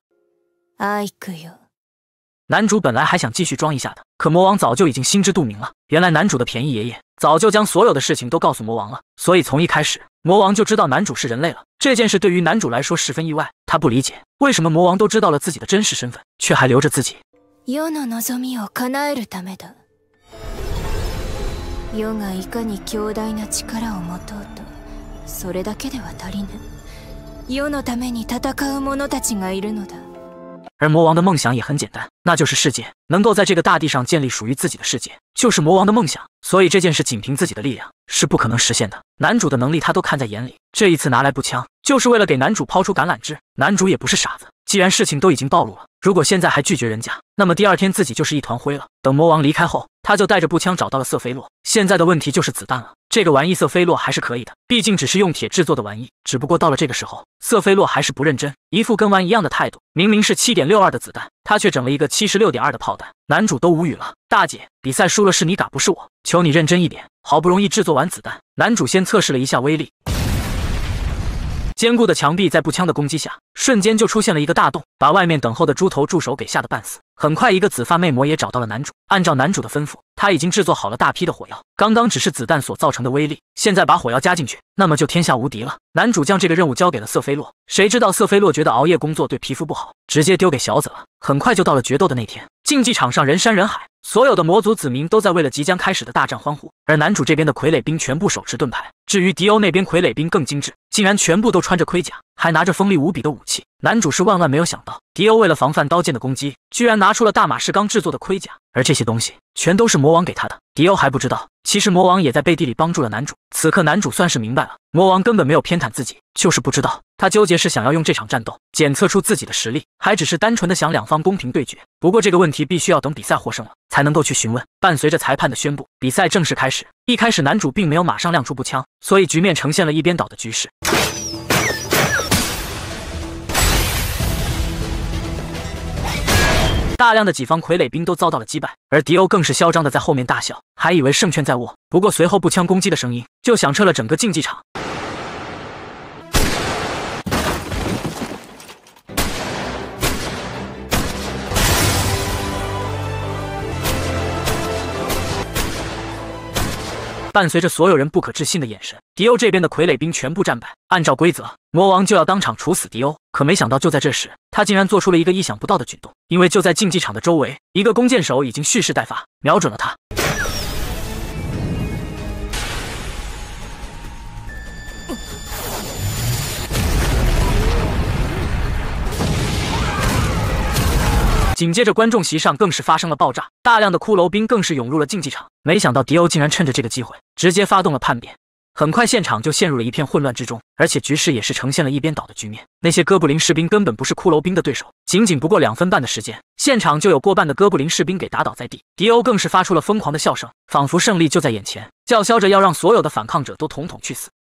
男主本来还想继续装一下的，可魔王早就已经心知肚明了。原来男主的便宜爷爷早就将所有的事情都告诉魔王了，所以从一开始，魔王就知道男主是人类了。这件事对于男主来说十分意外，他不理解为什么魔王都知道了自己的真实身份，却还留着自己。而魔王的梦想也很简单，那就是世界能够在这个大地上建立属于自己的世界，就是魔王的梦想。所以这件事仅凭自己的力量是不可能实现的。男主的能力他都看在眼里，这一次拿来步枪就是为了给男主抛出橄榄枝。男主也不是傻子，既然事情都已经暴露了，如果现在还拒绝人家，那么第二天自己就是一团灰了。等魔王离开后。他就带着步枪找到了瑟菲洛。现在的问题就是子弹了。这个玩意，瑟菲洛还是可以的，毕竟只是用铁制作的玩意。只不过到了这个时候，瑟菲洛还是不认真，一副跟玩一样的态度。明明是七点六二的子弹，他却整了一个七十六点二的炮弹。男主都无语了。大姐，比赛输了是你打，不是我。求你认真一点。好不容易制作完子弹，男主先测试了一下威力。坚固的墙壁在步枪的攻击下，瞬间就出现了一个大洞，把外面等候的猪头助手给吓得半死。很快，一个紫发魅魔也找到了男主，按照男主的吩咐，他已经制作好了大批的火药。刚刚只是子弹所造成的威力，现在把火药加进去，那么就天下无敌了。男主将这个任务交给了瑟菲洛，谁知道瑟菲洛觉得熬夜工作对皮肤不好，直接丢给小紫了。很快就到了决斗的那天。竞技场上人山人海，所有的魔族子民都在为了即将开始的大战欢呼。而男主这边的傀儡兵全部手持盾牌，至于迪欧那边傀儡兵更精致，竟然全部都穿着盔甲，还拿着锋利无比的武器。男主是万万没有想到，迪欧为了防范刀剑的攻击，居然拿出了大马士刚制作的盔甲，而这些东西全都是魔王给他的。迪欧还不知道，其实魔王也在背地里帮助了男主。此刻男主算是明白了，魔王根本没有偏袒自己，就是不知道。他纠结是想要用这场战斗检测出自己的实力，还只是单纯的想两方公平对决。不过这个问题必须要等比赛获胜了才能够去询问。伴随着裁判的宣布，比赛正式开始。一开始男主并没有马上亮出步枪，所以局面呈现了一边倒的局势。大量的己方傀儡兵都遭到了击败，而迪欧更是嚣张的在后面大笑，还以为胜券在握。不过随后步枪攻击的声音就响彻了整个竞技场。伴随着所有人不可置信的眼神，迪欧这边的傀儡兵全部战败。按照规则，魔王就要当场处死迪欧。可没想到，就在这时，他竟然做出了一个意想不到的举动。因为就在竞技场的周围，一个弓箭手已经蓄势待发，瞄准了他。紧接着，观众席上更是发生了爆炸，大量的骷髅兵更是涌入了竞技场。没想到迪欧竟然趁着这个机会，直接发动了叛变。很快，现场就陷入了一片混乱之中，而且局势也是呈现了一边倒的局面。那些哥布林士兵根本不是骷髅兵的对手，仅仅不过两分半的时间，现场就有过半的哥布林士兵给打倒在地。迪欧更是发出了疯狂的笑声，仿佛胜利就在眼前，叫嚣着要让所有的反抗者都统统去死。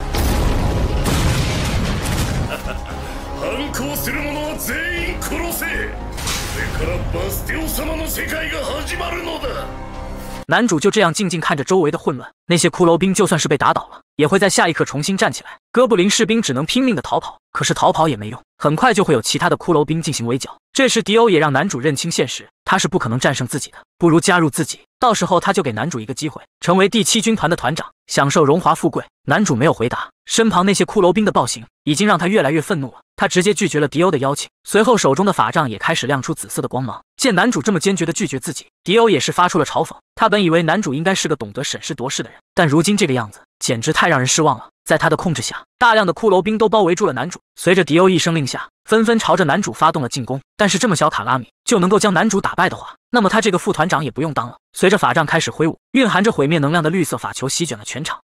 男主就这样静静看着周围的混乱，那些骷髅兵就算是被打倒了，也会在下一刻重新站起来。哥布林士兵只能拼命的逃跑，可是逃跑也没用，很快就会有其他的骷髅兵进行围剿。这时迪欧也让男主认清现实，他是不可能战胜自己的，不如加入自己，到时候他就给男主一个机会，成为第七军团的团长，享受荣华富贵。男主没有回答，身旁那些骷髅兵的暴行已经让他越来越愤怒了。他直接拒绝了迪欧的邀请，随后手中的法杖也开始亮出紫色的光芒。见男主这么坚决的拒绝自己，迪欧也是发出了嘲讽。他本以为男主应该是个懂得审时度势的人，但如今这个样子简直太让人失望了。在他的控制下，大量的骷髅兵都包围住了男主。随着迪欧一声令下，纷纷朝着男主发动了进攻。但是这么小卡拉米就能够将男主打败的话，那么他这个副团长也不用当了。随着法杖开始挥舞，蕴含着毁灭能量的绿色法球席卷了全场。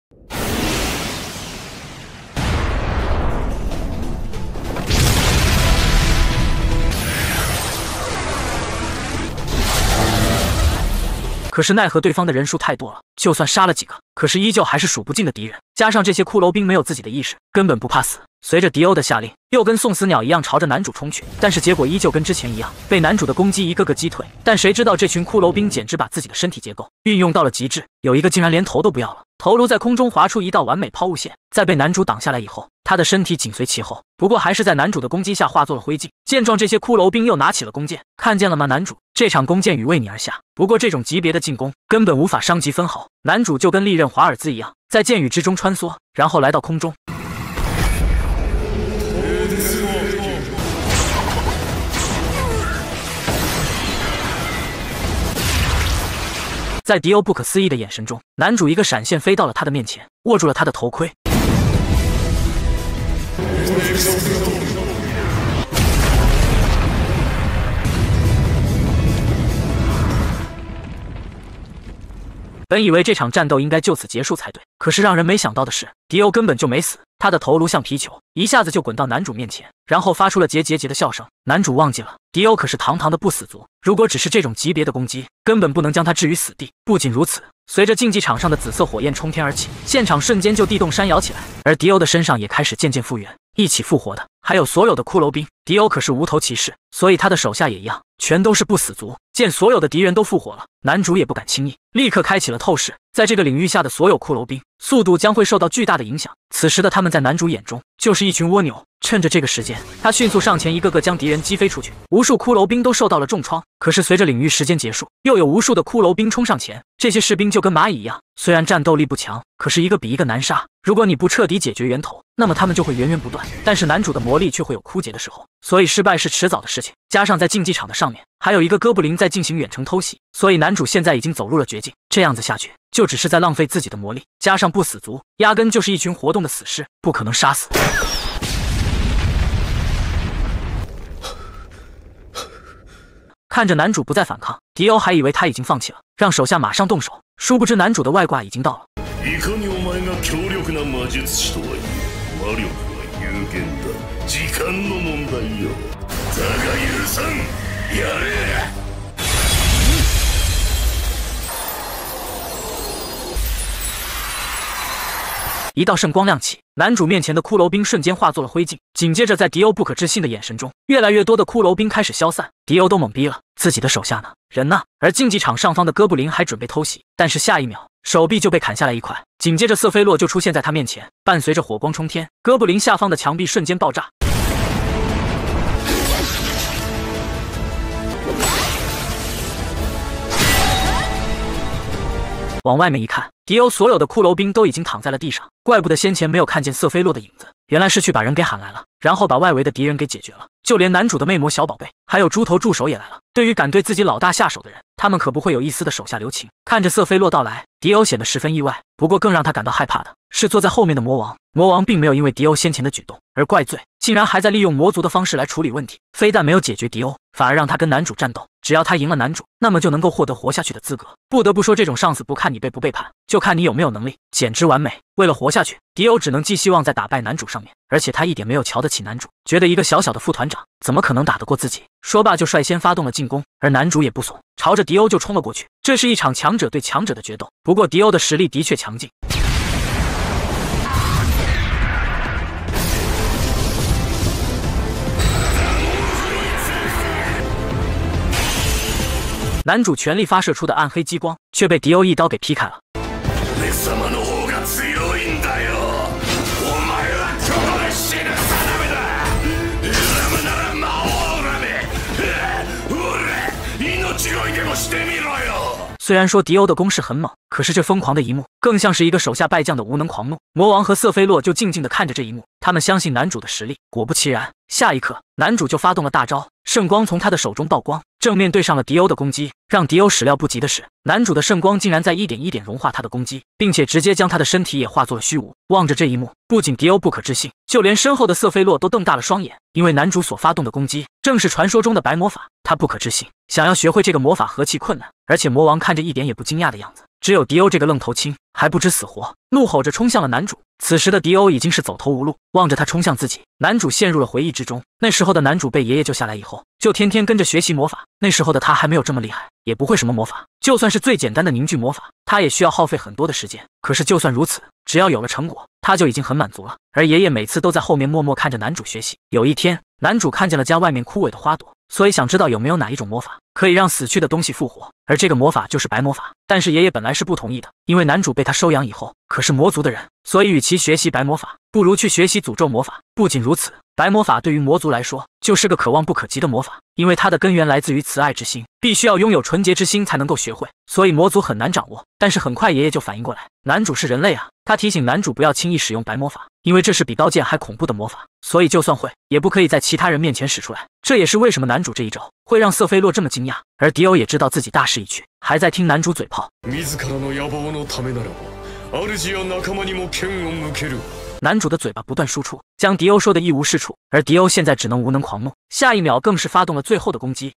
可是奈何对方的人数太多了，就算杀了几个。可是依旧还是数不尽的敌人，加上这些骷髅兵没有自己的意识，根本不怕死。随着迪欧的下令，又跟送死鸟一样朝着男主冲去，但是结果依旧跟之前一样，被男主的攻击一个个击退。但谁知道这群骷髅兵简直把自己的身体结构运用到了极致，有一个竟然连头都不要了，头颅在空中划出一道完美抛物线，在被男主挡下来以后，他的身体紧随其后，不过还是在男主的攻击下化作了灰烬。见状，这些骷髅兵又拿起了弓箭，看见了吗？男主，这场弓箭雨为你而下。不过这种级别的进攻。根本无法伤及分毫，男主就跟利刃华尔兹一样，在剑雨之中穿梭，然后来到空中。在迪欧不可思议的眼神中，男主一个闪现飞到了他的面前，握住了他的头盔。本以为这场战斗应该就此结束才对，可是让人没想到的是，迪欧根本就没死，他的头颅像皮球，一下子就滚到男主面前，然后发出了桀桀桀的笑声。男主忘记了，迪欧可是堂堂的不死族，如果只是这种级别的攻击，根本不能将他置于死地。不仅如此，随着竞技场上的紫色火焰冲天而起，现场瞬间就地动山摇起来，而迪欧的身上也开始渐渐复原。一起复活的还有所有的骷髅兵，迪欧可是无头骑士，所以他的手下也一样，全都是不死族。见所有的敌人都复活了，男主也不敢轻易，立刻开启了透视，在这个领域下的所有骷髅兵速度将会受到巨大的影响。此时的他们在男主眼中就是一群蜗牛。趁着这个时间，他迅速上前，一个个将敌人击飞出去，无数骷髅兵都受到了重创。可是随着领域时间结束，又有无数的骷髅兵冲上前，这些士兵就跟蚂蚁一样，虽然战斗力不强，可是一个比一个难杀。如果你不彻底解决源头，那么他们就会源源不断。但是男主的魔力却会有枯竭的时候，所以失败是迟早的事情。加上在竞技场的上面还有一个哥布林在进行远程偷袭，所以男主现在已经走入了绝境。这样子下去，就只是在浪费自己的魔力。加上不死族压根就是一群活动的死尸，不可能杀死。看着男主不再反抗，迪欧还以为他已经放弃了，让手下马上动手。殊不知男主的外挂已经到了。いかにお前が強力な魔術師とはいえ、魔力は有限だ。時間の問題よ。ザガユさんやれ！一道圣光亮起，男主面前的骷髅兵瞬间化作了灰烬。紧接着，在迪欧不可置信的眼神中，越来越多的骷髅兵开始消散。迪欧都懵逼了，自己的手下呢？人呢？而竞技场上方的哥布林还准备偷袭，但是下一秒。手臂就被砍下来一块，紧接着瑟菲洛就出现在他面前，伴随着火光冲天，哥布林下方的墙壁瞬间爆炸。往外面一看。迪欧所有的骷髅兵都已经躺在了地上，怪不得先前没有看见瑟菲洛的影子，原来是去把人给喊来了，然后把外围的敌人给解决了。就连男主的魅魔小宝贝，还有猪头助手也来了。对于敢对自己老大下手的人，他们可不会有一丝的手下留情。看着瑟菲洛到来，迪欧显得十分意外，不过更让他感到害怕的。是坐在后面的魔王。魔王并没有因为迪欧先前的举动而怪罪，竟然还在利用魔族的方式来处理问题。非但没有解决迪欧，反而让他跟男主战斗。只要他赢了男主，那么就能够获得活下去的资格。不得不说，这种上司不看你背不背叛，就看你有没有能力，简直完美。为了活下去，迪欧只能寄希望在打败男主上面。而且他一点没有瞧得起男主，觉得一个小小的副团长怎么可能打得过自己？说罢就率先发动了进攻，而男主也不怂，朝着迪欧就冲了过去。这是一场强者对强者的决斗。不过迪欧的实力的确强劲。男主全力发射出的暗黑激光，却被迪欧一刀给劈开了。虽然说迪欧的攻势很猛，可是这疯狂的一幕，更像是一个手下败将的无能狂怒。魔王和瑟菲洛就静静的看着这一幕，他们相信男主的实力。果不其然，下一刻，男主就发动了大招，圣光从他的手中曝光。正面对上了迪欧的攻击，让迪欧始料不及的是，男主的圣光竟然在一点一点融化他的攻击，并且直接将他的身体也化作了虚无。望着这一幕，不仅迪欧不可置信，就连身后的瑟菲洛都瞪大了双眼，因为男主所发动的攻击正是传说中的白魔法。他不可置信，想要学会这个魔法何其困难！而且魔王看着一点也不惊讶的样子，只有迪欧这个愣头青还不知死活，怒吼着冲向了男主。此时的迪欧已经是走投无路，望着他冲向自己，男主陷入了回忆之中。那时候的男主被爷爷救下来以后，就天天跟着学习魔法。那时候的他还没有这么厉害，也不会什么魔法。就算是最简单的凝聚魔法，他也需要耗费很多的时间。可是就算如此，只要有了成果，他就已经很满足了。而爷爷每次都在后面默默看着男主学习。有一天，男主看见了家外面枯萎的花朵。所以想知道有没有哪一种魔法可以让死去的东西复活，而这个魔法就是白魔法。但是爷爷本来是不同意的，因为男主被他收养以后可是魔族的人，所以与其学习白魔法，不如去学习诅咒魔法。不仅如此。白魔法对于魔族来说就是个可望不可及的魔法，因为它的根源来自于慈爱之心，必须要拥有纯洁之心才能够学会，所以魔族很难掌握。但是很快爷爷就反应过来，男主是人类啊！他提醒男主不要轻易使用白魔法，因为这是比刀剑还恐怖的魔法，所以就算会也不可以在其他人面前使出来。这也是为什么男主这一招会让瑟菲洛这么惊讶，而迪欧也知道自己大势已去，还在听男主嘴炮。男主的嘴巴不断输出，将迪欧说的一无是处，而迪欧现在只能无能狂怒，下一秒更是发动了最后的攻击。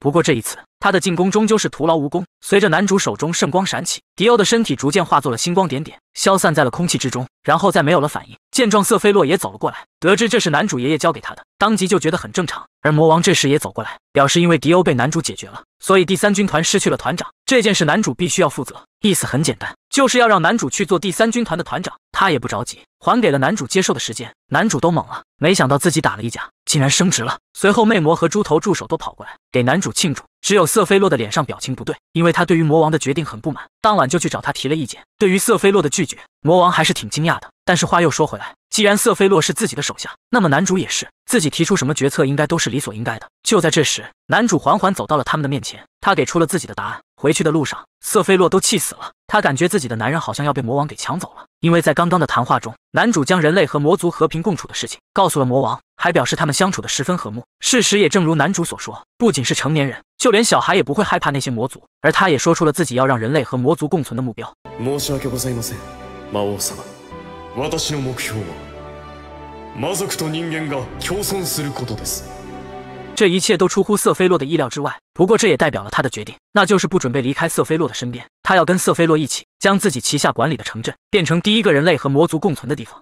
不过这一次。他的进攻终究是徒劳无功。随着男主手中圣光闪起，迪欧的身体逐渐化作了星光点点，消散在了空气之中，然后再没有了反应。见状，瑟菲洛也走了过来，得知这是男主爷爷交给他的，当即就觉得很正常。而魔王这时也走过来，表示因为迪欧被男主解决了，所以第三军团失去了团长这件事，男主必须要负责。意思很简单，就是要让男主去做第三军团的团长。他也不着急，还给了男主接受的时间。男主都懵了，没想到自己打了一架。竟然升职了。随后，魅魔和猪头助手都跑过来给男主庆祝，只有瑟菲洛的脸上表情不对，因为他对于魔王的决定很不满，当晚就去找他提了意见。对于瑟菲洛的拒绝，魔王还是挺惊讶的。但是话又说回来，既然瑟菲洛是自己的手下，那么男主也是自己提出什么决策，应该都是理所应该的。就在这时，男主缓缓走到了他们的面前，他给出了自己的答案。回去的路上，瑟菲洛都气死了，他感觉自己的男人好像要被魔王给抢走了。因为在刚刚的谈话中，男主将人类和魔族和平共处的事情告诉了魔王，还表示他们相处的十分和睦。事实也正如男主所说，不仅是成年人，就连小孩也不会害怕那些魔族。而他也说出了自己要让人类和魔族共存的目标。我的目标是魔族和人族共存。这一切都出乎瑟菲洛的意料之外，不过这也代表了他的决定，那就是不准备离开瑟菲洛的身边。他要跟瑟菲洛一起，将自己旗下管理的城镇变成第一个人类和魔族共存的地方。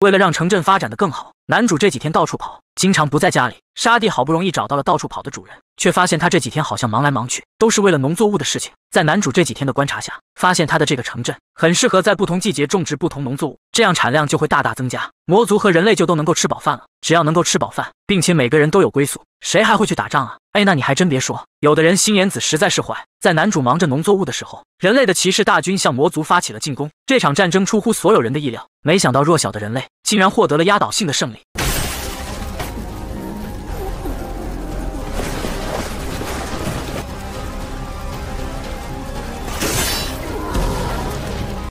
为了让城镇发展的更好，男主这几天到处跑，经常不在家里。沙地好不容易找到了到处跑的主人。却发现他这几天好像忙来忙去，都是为了农作物的事情。在男主这几天的观察下，发现他的这个城镇很适合在不同季节种植不同农作物，这样产量就会大大增加，魔族和人类就都能够吃饱饭了。只要能够吃饱饭，并且每个人都有归宿，谁还会去打仗啊？哎，那你还真别说，有的人心眼子实在是坏。在男主忙着农作物的时候，人类的骑士大军向魔族发起了进攻。这场战争出乎所有人的意料，没想到弱小的人类竟然获得了压倒性的胜利。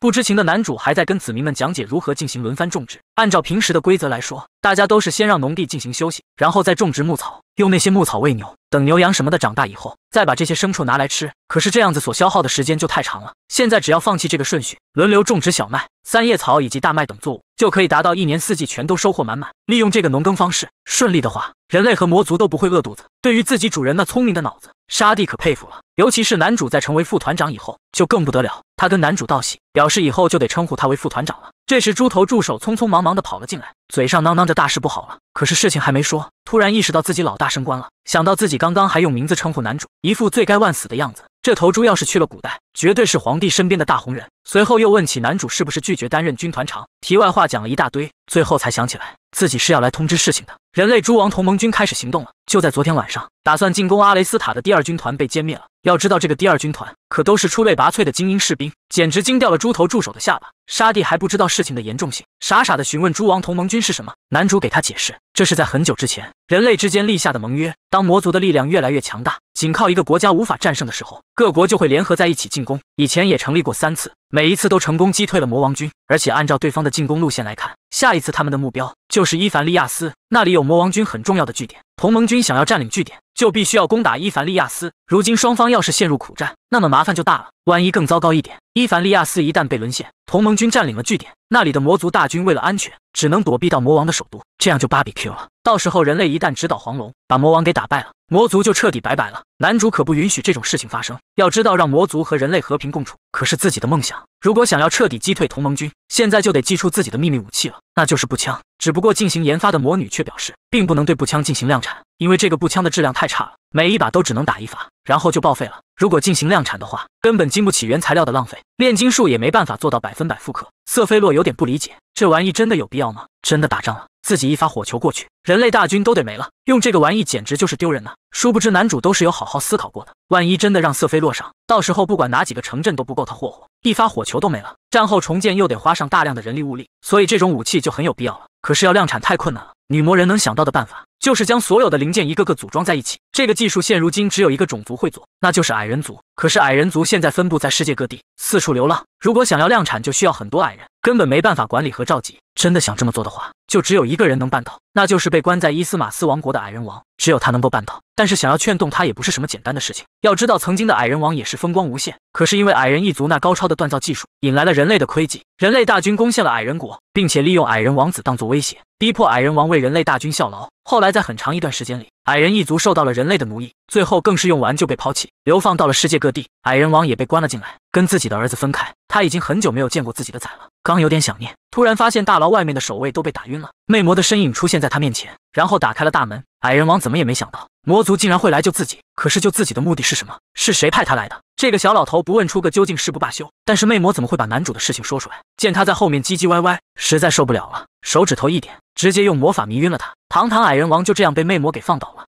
不知情的男主还在跟子民们讲解如何进行轮番种植。按照平时的规则来说，大家都是先让农地进行休息，然后再种植牧草，用那些牧草喂牛，等牛羊什么的长大以后，再把这些牲畜拿来吃。可是这样子所消耗的时间就太长了。现在只要放弃这个顺序，轮流种植小麦、三叶草以及大麦等作物，就可以达到一年四季全都收获满满。利用这个农耕方式，顺利的话。人类和魔族都不会饿肚子。对于自己主人那聪明的脑子，沙弟可佩服了。尤其是男主在成为副团长以后，就更不得了。他跟男主道喜，表示以后就得称呼他为副团长了。这时，猪头助手匆匆忙忙地跑了进来，嘴上囔囔着“大事不好了”，可是事情还没说，突然意识到自己老大升官了，想到自己刚刚还用名字称呼男主，一副罪该万死的样子。这头猪要是去了古代，绝对是皇帝身边的大红人。随后又问起男主是不是拒绝担任军团长。题外话讲了一大堆，最后才想起来自己是要来通知事情的。人类诸王同盟军开始行动了，就在昨天晚上，打算进攻阿雷斯塔的第二军团被歼灭了。要知道这个第二军团可都是出类拔萃的精英士兵，简直惊掉了猪头助手的下巴。沙地还不知道事情的严重性，傻傻的询问诸王同盟军是什么。男主给他解释，这是在很久之前人类之间立下的盟约。当魔族的力量越来越强大。仅靠一个国家无法战胜的时候，各国就会联合在一起进攻。以前也成立过三次，每一次都成功击退了魔王军，而且按照对方的进攻路线来看。下一次他们的目标就是伊凡利亚斯，那里有魔王军很重要的据点。同盟军想要占领据点，就必须要攻打伊凡利亚斯。如今双方要是陷入苦战，那么麻烦就大了。万一更糟糕一点，伊凡利亚斯一旦被沦陷，同盟军占领了据点，那里的魔族大军为了安全，只能躲避到魔王的首都，这样就芭比 Q 了。到时候人类一旦直捣黄龙，把魔王给打败了，魔族就彻底拜拜了。男主可不允许这种事情发生。要知道，让魔族和人类和平共处，可是自己的梦想。如果想要彻底击退同盟军，现在就得祭出自己的秘密武器了，那就是步枪。只不过进行研发的魔女却表示，并不能对步枪进行量产，因为这个步枪的质量太差了，每一把都只能打一发，然后就报废了。如果进行量产的话，根本经不起原材料的浪费，炼金术也没办法做到百分百复刻。瑟菲洛有点不理解，这玩意真的有必要吗？真的打仗了。自己一发火球过去，人类大军都得没了。用这个玩意简直就是丢人呐。殊不知，男主都是有好好思考过的。万一真的让瑟菲洛上，到时候不管哪几个城镇都不够他霍霍，一发火球都没了。战后重建又得花上大量的人力物力，所以这种武器就很有必要了。可是要量产太困难了。女魔人能想到的办法，就是将所有的零件一个个组装在一起。这个技术现如今只有一个种族会做，那就是矮人族。可是矮人族现在分布在世界各地，四处流浪。如果想要量产，就需要很多矮人，根本没办法管理和召集。真的想这么做的话，就只有一个人能办到，那就是被关在伊斯玛斯王国的矮人王。只有他能够办到，但是想要劝动他也不是什么简单的事情。要知道，曾经的矮人王也是风光无限，可是因为矮人一族那高超的锻造技术，引来了人类的窥觊。人类大军攻陷了矮人国，并且利用矮人王子当作威胁，逼迫矮人王为人类大军效劳。后来在很长一段时间里。矮人一族受到了人类的奴役，最后更是用完就被抛弃，流放到了世界各地。矮人王也被关了进来，跟自己的儿子分开。他已经很久没有见过自己的崽了，刚有点想念，突然发现大牢外面的守卫都被打晕了，魅魔的身影出现在他面前，然后打开了大门。矮人王怎么也没想到。魔族竟然会来救自己，可是救自己的目的是什么？是谁派他来的？这个小老头不问出个究竟誓不罢休。但是魅魔怎么会把男主的事情说出来？见他在后面唧唧歪歪，实在受不了了，手指头一点，直接用魔法迷晕了他。堂堂矮人王就这样被魅魔给放倒了。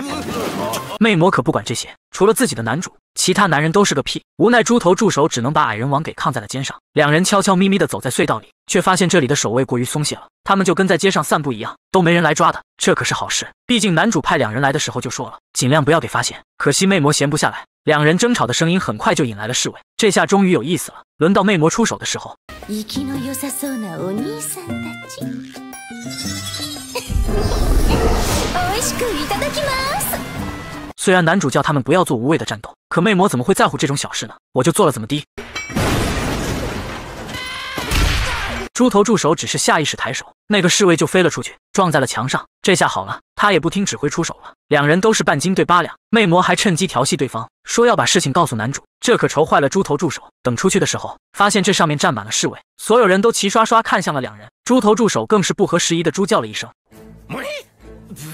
魅魔可不管这些，除了自己的男主，其他男人都是个屁。无奈猪头助手只能把矮人王给扛在了肩上，两人悄悄咪咪的走在隧道里，却发现这里的守卫过于松懈了。他们就跟在街上散步一样，都没人来抓的。这可是好事，毕竟男主派两人来的时候就说了，尽量不要给发现。可惜魅魔闲不下来，两人争吵的声音很快就引来了侍卫。这下终于有意思了，轮到魅魔出手的时候。虽然男主叫他们不要做无谓的战斗，可魅魔怎么会在乎这种小事呢？我就做了，怎么的？猪头助手只是下意识抬手，那个侍卫就飞了出去，撞在了墙上。这下好了，他也不听指挥出手了。两人都是半斤对八两，魅魔还趁机调戏对方，说要把事情告诉男主，这可愁坏了猪头助手。等出去的时候，发现这上面站满了侍卫，所有人都齐刷刷看向了两人，猪头助手更是不合时宜的猪叫了一声。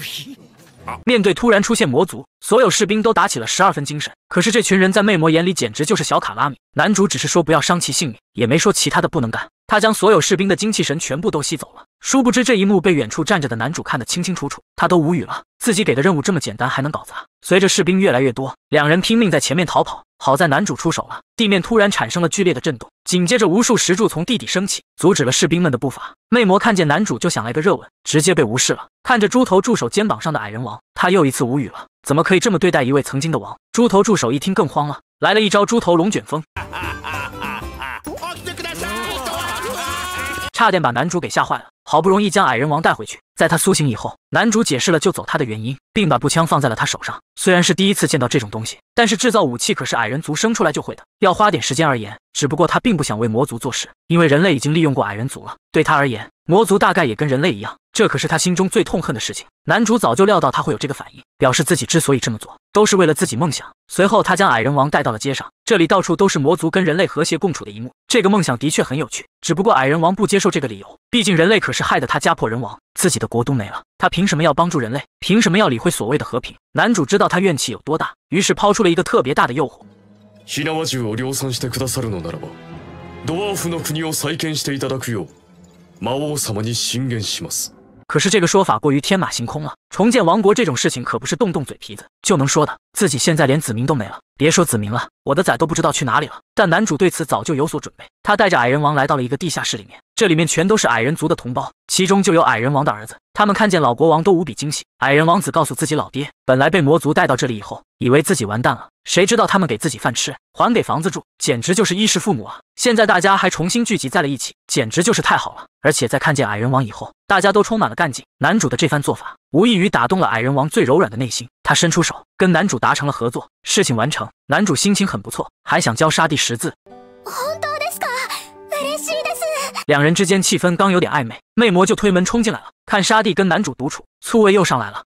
面对突然出现魔族，所有士兵都打起了十二分精神。可是这群人在魅魔眼里，简直就是小卡拉米。男主只是说不要伤其性命，也没说其他的不能干。他将所有士兵的精气神全部都吸走了，殊不知这一幕被远处站着的男主看得清清楚楚，他都无语了。自己给的任务这么简单，还能搞砸？随着士兵越来越多，两人拼命在前面逃跑。好在男主出手了，地面突然产生了剧烈的震动，紧接着无数石柱从地底升起，阻止了士兵们的步伐。魅魔看见男主就想来个热吻，直接被无视了。看着猪头助手肩膀上的矮人王，他又一次无语了，怎么可以这么对待一位曾经的王？猪头助手一听更慌了，来了一招猪头龙卷风。差点把男主给吓坏了，好不容易将矮人王带回去。在他苏醒以后，男主解释了救走他的原因，并把步枪放在了他手上。虽然是第一次见到这种东西，但是制造武器可是矮人族生出来就会的，要花点时间而言。只不过他并不想为魔族做事，因为人类已经利用过矮人族了。对他而言，魔族大概也跟人类一样。这可是他心中最痛恨的事情。男主早就料到他会有这个反应，表示自己之所以这么做，都是为了自己梦想。随后，他将矮人王带到了街上，这里到处都是魔族跟人类和谐共处的一幕。这个梦想的确很有趣，只不过矮人王不接受这个理由，毕竟人类可是害得他家破人亡，自己的国都没了，他凭什么要帮助人类？凭什么要理会所谓的和平？男主知道他怨气有多大，于是抛出了一个特别大的诱惑。可是这个说法过于天马行空了。重建王国这种事情可不是动动嘴皮子就能说的。自己现在连子民都没了，别说子民了，我的崽都不知道去哪里了。但男主对此早就有所准备，他带着矮人王来到了一个地下室里面，这里面全都是矮人族的同胞，其中就有矮人王的儿子。他们看见老国王都无比惊喜。矮人王子告诉自己老爹，本来被魔族带到这里以后，以为自己完蛋了，谁知道他们给自己饭吃，还给房子住，简直就是衣食父母啊！现在大家还重新聚集在了一起，简直就是太好了！而且在看见矮人王以后，大家都充满了干劲。男主的这番做法，无异于打动了矮人王最柔软的内心。他伸出手，跟男主达成了合作。事情完成，男主心情很不错，还想教沙地识字。两人之间气氛刚有点暧昧，魅魔就推门冲进来了。看沙弟跟男主独处，醋味又上来了。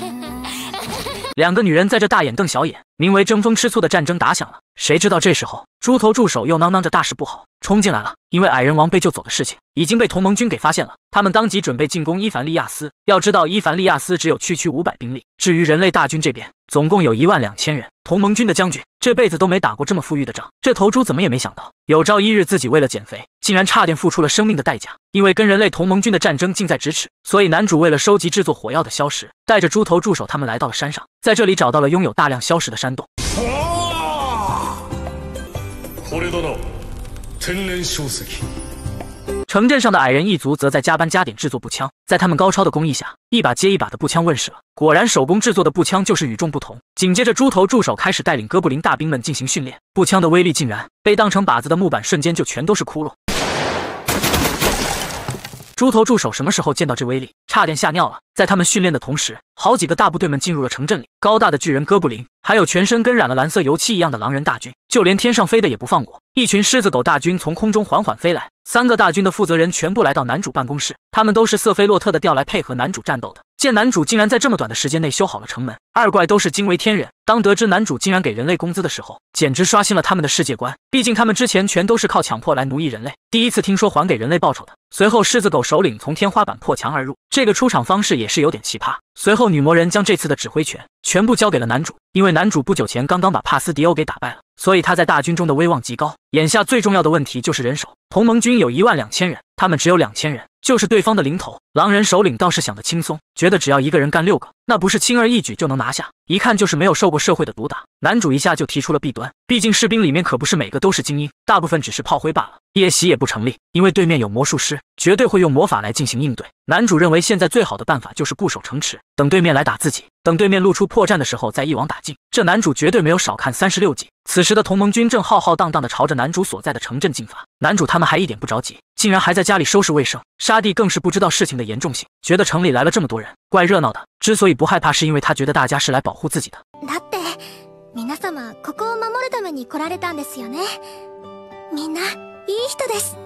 两个女人在这大眼瞪小眼，名为争风吃醋的战争打响了。谁知道这时候猪头助手又囔囔着大事不好冲进来了，因为矮人王被救走的事情已经被同盟军给发现了。他们当即准备进攻伊凡利亚斯。要知道伊凡利亚斯只有区区五百兵力，至于人类大军这边，总共有一万两千人。同盟军的将军。这辈子都没打过这么富裕的仗，这头猪怎么也没想到，有朝一日自己为了减肥，竟然差点付出了生命的代价。因为跟人类同盟军的战争近在咫尺，所以男主为了收集制作火药的硝石，带着猪头助手他们来到了山上，在这里找到了拥有大量硝石的山洞。城镇上的矮人一族则在加班加点制作步枪，在他们高超的工艺下，一把接一把的步枪问世了。果然，手工制作的步枪就是与众不同。紧接着，猪头助手开始带领哥布林大兵们进行训练，步枪的威力竟然被当成靶子的木板瞬间就全都是窟窿。猪头助手什么时候见到这威力，差点吓尿了。在他们训练的同时，好几个大部队们进入了城镇里，高大的巨人哥布林，还有全身跟染了蓝色油漆一样的狼人大军，就连天上飞的也不放过。一群狮子狗大军从空中缓缓飞来，三个大军的负责人全部来到男主办公室，他们都是瑟菲洛特的调来配合男主战斗的。见男主竟然在这么短的时间内修好了城门，二怪都是惊为天人。当得知男主竟然给人类工资的时候，简直刷新了他们的世界观。毕竟他们之前全都是靠强迫来奴役人类，第一次听说还给人类报酬的。随后，狮子狗首领从天花板破墙而入，这个出场方式也是有点奇葩。随后，女魔人将这次的指挥权全部交给了男主，因为男主不久前刚刚把帕斯迪欧给打败了，所以他在大军中的威望极高。眼下最重要的问题就是人手，同盟军有一万两千人，他们只有两千人。就是对方的零头，狼人首领倒是想的轻松，觉得只要一个人干六个。那不是轻而易举就能拿下，一看就是没有受过社会的毒打。男主一下就提出了弊端，毕竟士兵里面可不是每个都是精英，大部分只是炮灰罢了。夜袭也不成立，因为对面有魔术师，绝对会用魔法来进行应对。男主认为现在最好的办法就是固守城池，等对面来打自己，等对面露出破绽的时候再一网打尽。这男主绝对没有少看《三十六计》。此时的同盟军正浩浩荡荡地朝着男主所在的城镇进发，男主他们还一点不着急，竟然还在家里收拾卫生。沙弟更是不知道事情的严重性，觉得城里来了这么多人，怪热闹的。之所以。不害怕，是因为他觉得大家是来保护自己的。だって、皆様ここを守るために来られたんですよね。みんな。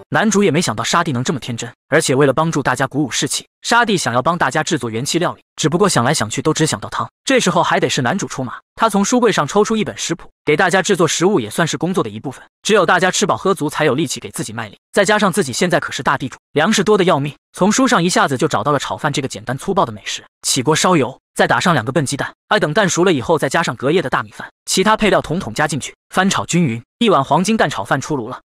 男主也没想到沙地能这么天真，而且为了帮助大家鼓舞士气，沙地想要帮大家制作元气料理。只不过想来想去都只想到汤，这时候还得是男主出马。他从书柜上抽出一本食谱，给大家制作食物也算是工作的一部分。只有大家吃饱喝足才有力气给自己卖力，再加上自己现在可是大地主，粮食多的要命。从书上一下子就找到了炒饭这个简单粗暴的美食。起锅烧油，再打上两个笨鸡蛋，哎，等蛋熟了以后再加上隔夜的大米饭，其他配料统统加进去，翻炒均匀，一碗黄金蛋炒饭出炉了。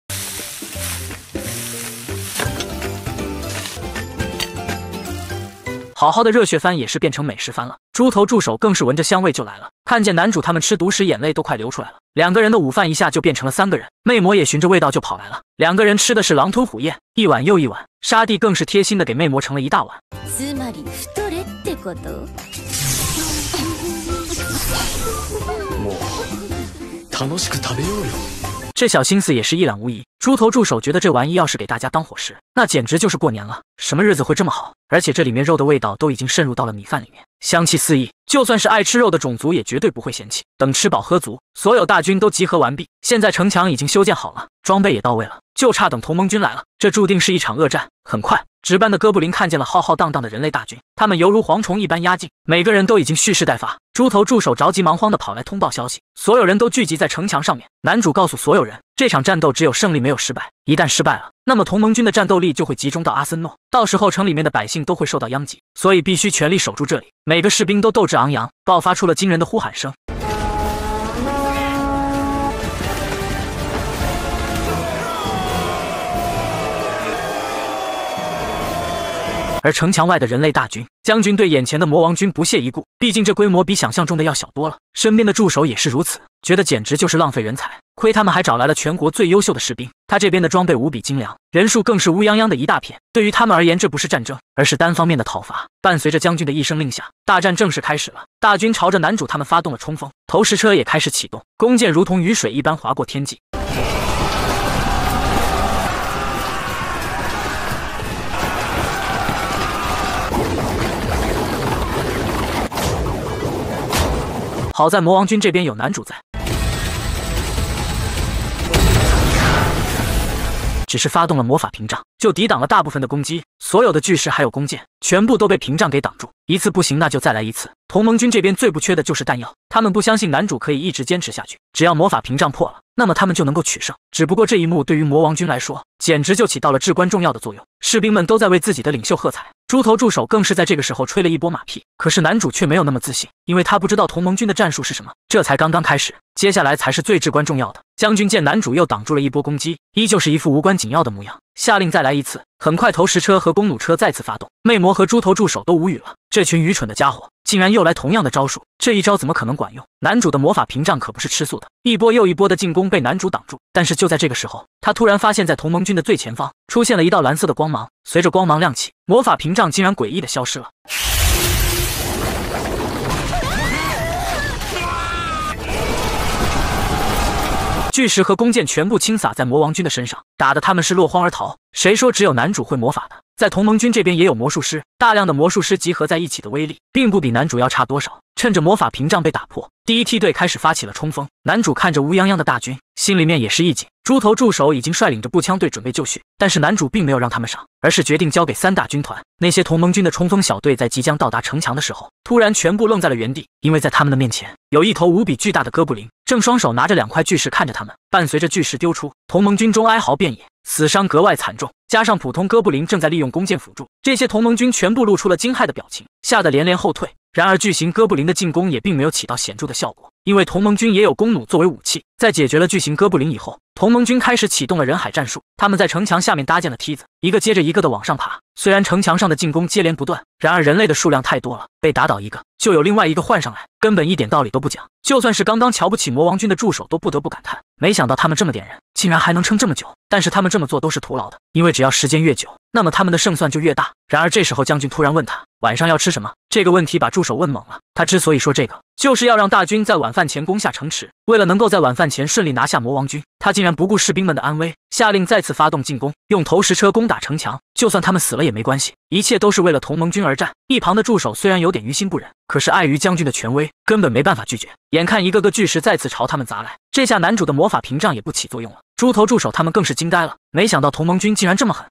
好好的热血番也是变成美食番了，猪头助手更是闻着香味就来了，看见男主他们吃独食，眼泪都快流出来了。两个人的午饭一下就变成了三个人，魅魔也循着味道就跑来了。两个人吃的是狼吞虎咽，一碗又一碗。沙弟更是贴心的给魅魔盛了一大碗。这小心思也是一览无遗。猪头助手觉得这玩意要是给大家当伙食，那简直就是过年了。什么日子会这么好？而且这里面肉的味道都已经渗入到了米饭里面，香气四溢，就算是爱吃肉的种族也绝对不会嫌弃。等吃饱喝足，所有大军都集合完毕，现在城墙已经修建好了，装备也到位了。就差等同盟军来了，这注定是一场恶战。很快，值班的哥布林看见了浩浩荡荡的人类大军，他们犹如蝗虫一般压境，每个人都已经蓄势待发。猪头助手着急忙慌地跑来通报消息，所有人都聚集在城墙上面。男主告诉所有人，这场战斗只有胜利没有失败，一旦失败了，那么同盟军的战斗力就会集中到阿森诺，到时候城里面的百姓都会受到殃及，所以必须全力守住这里。每个士兵都斗志昂扬，爆发出了惊人的呼喊声。而城墙外的人类大军，将军对眼前的魔王军不屑一顾，毕竟这规模比想象中的要小多了。身边的助手也是如此，觉得简直就是浪费人才。亏他们还找来了全国最优秀的士兵，他这边的装备无比精良，人数更是乌泱泱的一大片。对于他们而言，这不是战争，而是单方面的讨伐。伴随着将军的一声令下，大战正式开始了。大军朝着男主他们发动了冲锋，投石车也开始启动，弓箭如同雨水一般划过天际。好在魔王军这边有男主在，只是发动了魔法屏障，就抵挡了大部分的攻击。所有的巨石还有弓箭，全部都被屏障给挡住。一次不行，那就再来一次。同盟军这边最不缺的就是弹药，他们不相信男主可以一直坚持下去。只要魔法屏障破了。那么他们就能够取胜，只不过这一幕对于魔王军来说，简直就起到了至关重要的作用。士兵们都在为自己的领袖喝彩，猪头助手更是在这个时候吹了一波马屁。可是男主却没有那么自信，因为他不知道同盟军的战术是什么。这才刚刚开始，接下来才是最至关重要的。将军见男主又挡住了一波攻击，依旧是一副无关紧要的模样，下令再来一次。很快，投石车和弓弩车再次发动，魅魔和猪头助手都无语了，这群愚蠢的家伙。竟然又来同样的招数，这一招怎么可能管用？男主的魔法屏障可不是吃素的，一波又一波的进攻被男主挡住。但是就在这个时候，他突然发现，在同盟军的最前方出现了一道蓝色的光芒。随着光芒亮起，魔法屏障竟然诡异的消失了。巨石和弓箭全部倾洒在魔王军的身上，打的他们是落荒而逃。谁说只有男主会魔法的？在同盟军这边也有魔术师，大量的魔术师集合在一起的威力，并不比男主要差多少。趁着魔法屏障被打破，第一梯队开始发起了冲锋。男主看着乌泱泱的大军，心里面也是一紧。猪头助手已经率领着步枪队准备就绪，但是男主并没有让他们上，而是决定交给三大军团。那些同盟军的冲锋小队在即将到达城墙的时候，突然全部愣在了原地，因为在他们的面前有一头无比巨大的哥布林，正双手拿着两块巨石看着他们。伴随着巨石丢出，同盟军中哀嚎遍野。死伤格外惨重，加上普通哥布林正在利用弓箭辅助，这些同盟军全部露出了惊骇的表情，吓得连连后退。然而，巨型哥布林的进攻也并没有起到显著的效果。因为同盟军也有弓弩作为武器，在解决了巨型哥布林以后，同盟军开始启动了人海战术。他们在城墙下面搭建了梯子，一个接着一个的往上爬。虽然城墙上的进攻接连不断，然而人类的数量太多了，被打倒一个，就有另外一个换上来，根本一点道理都不讲。就算是刚刚瞧不起魔王军的助手，都不得不感叹：没想到他们这么点人，竟然还能撑这么久。但是他们这么做都是徒劳的，因为只要时间越久，那么他们的胜算就越大。然而这时候，将军突然问他晚上要吃什么？这个问题把助手问懵了。他之所以说这个。就是要让大军在晚饭前攻下城池。为了能够在晚饭前顺利拿下魔王军，他竟然不顾士兵们的安危，下令再次发动进攻，用投石车攻打城墙。就算他们死了也没关系，一切都是为了同盟军而战。一旁的助手虽然有点于心不忍，可是碍于将军的权威，根本没办法拒绝。眼看一个个巨石再次朝他们砸来，这下男主的魔法屏障也不起作用了。猪头助手他们更是惊呆了，没想到同盟军竟然这么狠。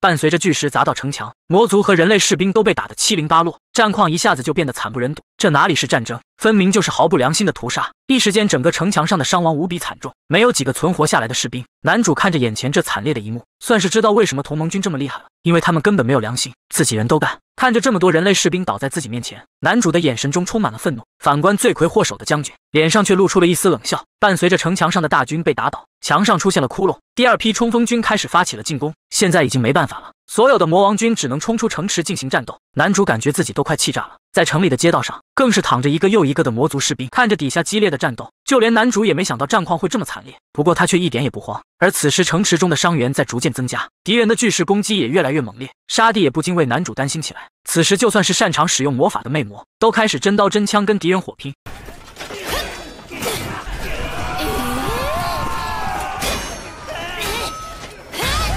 伴随着巨石砸到城墙，魔族和人类士兵都被打得七零八落。战况一下子就变得惨不忍睹，这哪里是战争，分明就是毫不良心的屠杀。一时间，整个城墙上的伤亡无比惨重，没有几个存活下来的士兵。男主看着眼前这惨烈的一幕，算是知道为什么同盟军这么厉害了，因为他们根本没有良心，自己人都干。看着这么多人类士兵倒在自己面前，男主的眼神中充满了愤怒。反观罪魁祸首的将军，脸上却露出了一丝冷笑。伴随着城墙上的大军被打倒，墙上出现了窟窿，第二批冲锋军开始发起了进攻。现在已经没办法了。所有的魔王军只能冲出城池进行战斗，男主感觉自己都快气炸了。在城里的街道上，更是躺着一个又一个的魔族士兵，看着底下激烈的战斗，就连男主也没想到战况会这么惨烈。不过他却一点也不慌。而此时，城池中的伤员在逐渐增加，敌人的巨石攻击也越来越猛烈，沙弟也不禁为男主担心起来。此时，就算是擅长使用魔法的魅魔，都开始真刀真枪跟敌人火拼。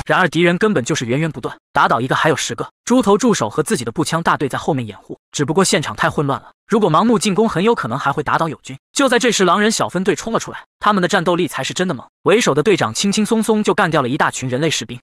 然而敌人根本就是源源不断，打倒一个还有十个。猪头助手和自己的步枪大队在后面掩护，只不过现场太混乱了，如果盲目进攻，很有可能还会打倒友军。就在这时，狼人小分队冲了出来，他们的战斗力才是真的猛。为首的队长轻轻松松就干掉了一大群人类士兵。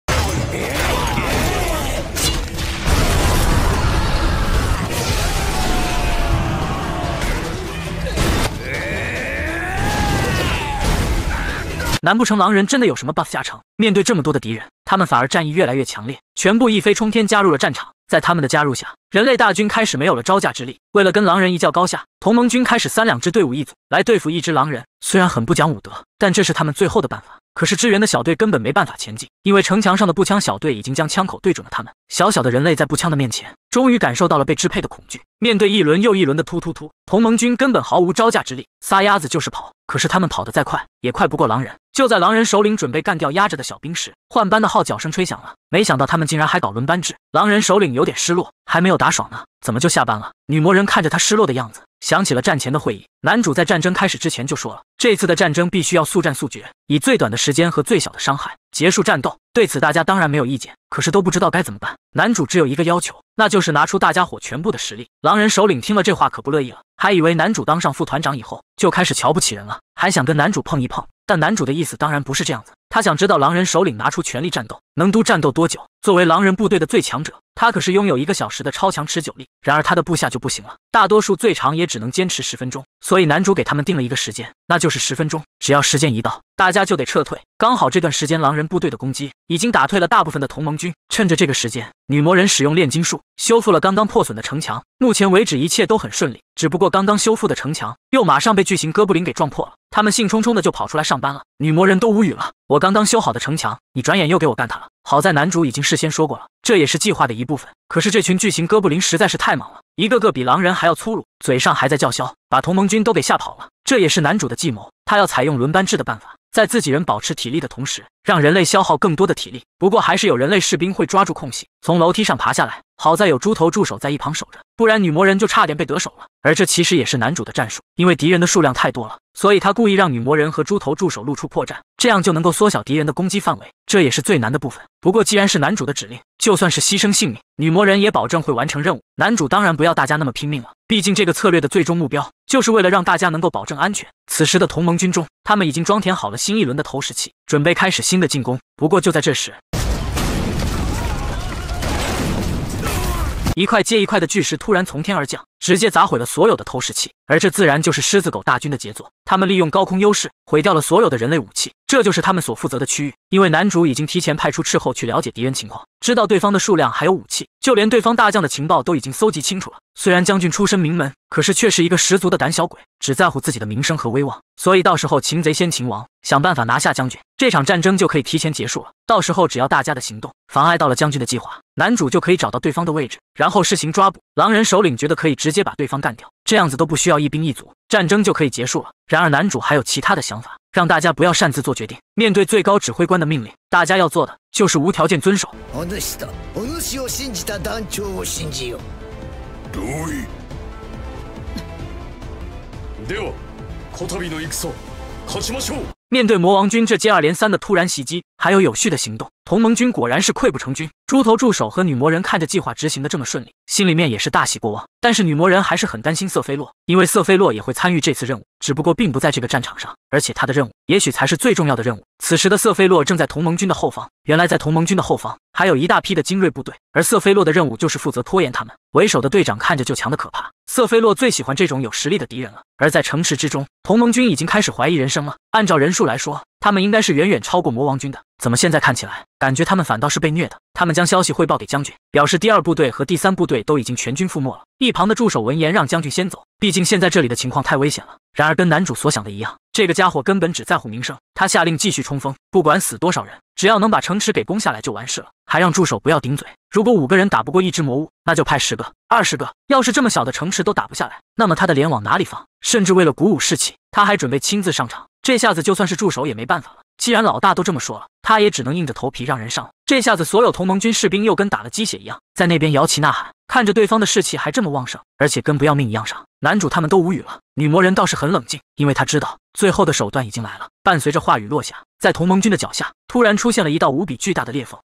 难不成狼人真的有什么 buff 加成？面对这么多的敌人，他们反而战意越来越强烈，全部一飞冲天加入了战场。在他们的加入下，人类大军开始没有了招架之力。为了跟狼人一较高下，同盟军开始三两支队伍一组来对付一只狼人。虽然很不讲武德，但这是他们最后的办法。可是支援的小队根本没办法前进，因为城墙上的步枪小队已经将枪口对准了他们。小小的人类在步枪的面前，终于感受到了被支配的恐惧。面对一轮又一轮的突突突，同盟军根本毫无招架之力，撒丫子就是跑。可是他们跑得再快，也快不过狼人。就在狼人首领准备干掉压着的小兵时，换班的号角声吹响了。没想到他们竟然还搞轮班制，狼人首领有点失落，还没有打爽呢，怎么就下班了？女魔人看着他失落的样子，想起了战前的会议。男主在战争开始之前就说了，这次的战争必须要速战速决，以最短的时间和最小的伤害结束战斗。对此大家当然没有意见，可是都不知道该怎么办。男主只有一个要求，那就是拿出大家伙全部的实力。狼人首领听了这话可不乐意了，还以为男主当上副团长以后就开始瞧不起人了，还想跟男主碰一碰。但男主的意思当然不是这样子，他想知道狼人首领拿出全力战斗，能都战斗多久。作为狼人部队的最强者，他可是拥有一个小时的超强持久力。然而他的部下就不行了，大多数最长也只能坚持十分钟。所以男主给他们定了一个时间，那就是十分钟。只要时间一到，大家就得撤退。刚好这段时间狼人部队的攻击已经打退了大部分的同盟军。趁着这个时间，女魔人使用炼金术修复了刚刚破损的城墙。目前为止一切都很顺利，只不过刚刚修复的城墙又马上被巨型哥布林给撞破了。他们兴冲冲的就跑出来上班了，女魔人都无语了。我刚刚修好的城墙，你转眼又给我干塌了。好在男主已经事先说过了，这也是计划的一部分。可是这群巨型哥布林实在是太猛了，一个个比狼人还要粗鲁，嘴上还在叫嚣，把同盟军都给吓跑了。这也是男主的计谋，他要采用轮班制的办法。在自己人保持体力的同时，让人类消耗更多的体力。不过，还是有人类士兵会抓住空隙，从楼梯上爬下来。好在有猪头助手在一旁守着，不然女魔人就差点被得手了。而这其实也是男主的战术，因为敌人的数量太多了，所以他故意让女魔人和猪头助手露出破绽，这样就能够缩小敌人的攻击范围。这也是最难的部分。不过，既然是男主的指令，就算是牺牲性命，女魔人也保证会完成任务。男主当然不要大家那么拼命了，毕竟这个策略的最终目标。就是为了让大家能够保证安全。此时的同盟军中，他们已经装填好了新一轮的投石器，准备开始新的进攻。不过，就在这时，一块接一块的巨石突然从天而降，直接砸毁了所有的投石器。而这自然就是狮子狗大军的杰作。他们利用高空优势，毁掉了所有的人类武器。这就是他们所负责的区域，因为男主已经提前派出斥候去了解敌人情况，知道对方的数量还有武器。就连对方大将的情报都已经搜集清楚了。虽然将军出身名门，可是却是一个十足的胆小鬼，只在乎自己的名声和威望。所以到时候擒贼先擒王，想办法拿下将军，这场战争就可以提前结束了。到时候只要大家的行动妨碍到了将军的计划，男主就可以找到对方的位置，然后实行抓捕。狼人首领觉得可以直接把对方干掉，这样子都不需要一兵一卒。战争就可以结束了。然而，男主还有其他的想法，让大家不要擅自做决定。面对最高指挥官的命令，大家要做的就是无条件遵守。我主子，我主子，我信你了，团长，我信同意。面对魔王军这接二连三的突然袭击，还有有序的行动，同盟军果然是溃不成军。猪头助手和女魔人看着计划执行的这么顺利，心里面也是大喜过望。但是女魔人还是很担心瑟菲洛，因为瑟菲洛也会参与这次任务，只不过并不在这个战场上，而且他的任务。也许才是最重要的任务。此时的瑟菲洛正在同盟军的后方。原来在同盟军的后方还有一大批的精锐部队，而瑟菲洛的任务就是负责拖延他们。为首的队长看着就强的可怕。瑟菲洛最喜欢这种有实力的敌人了。而在城池之中，同盟军已经开始怀疑人生了。按照人数来说，他们应该是远远超过魔王军的，怎么现在看起来，感觉他们反倒是被虐的？他们将消息汇报给将军，表示第二部队和第三部队都已经全军覆没了。一旁的助手闻言让将军先走，毕竟现在这里的情况太危险了。然而跟男主所想的一样。这个家伙根本只在乎名声，他下令继续冲锋，不管死多少人，只要能把城池给攻下来就完事了，还让助手不要顶嘴。如果五个人打不过一只魔物，那就派十个、二十个。要是这么小的城池都打不下来，那么他的脸往哪里放？甚至为了鼓舞士气，他还准备亲自上场。这下子就算是助手也没办法了。既然老大都这么说了，他也只能硬着头皮让人上了。这下子，所有同盟军士兵又跟打了鸡血一样，在那边摇旗呐喊，看着对方的士气还这么旺盛，而且跟不要命一样上，男主他们都无语了。女魔人倒是很冷静，因为她知道最后的手段已经来了。伴随着话语落下，在同盟军的脚下突然出现了一道无比巨大的裂缝。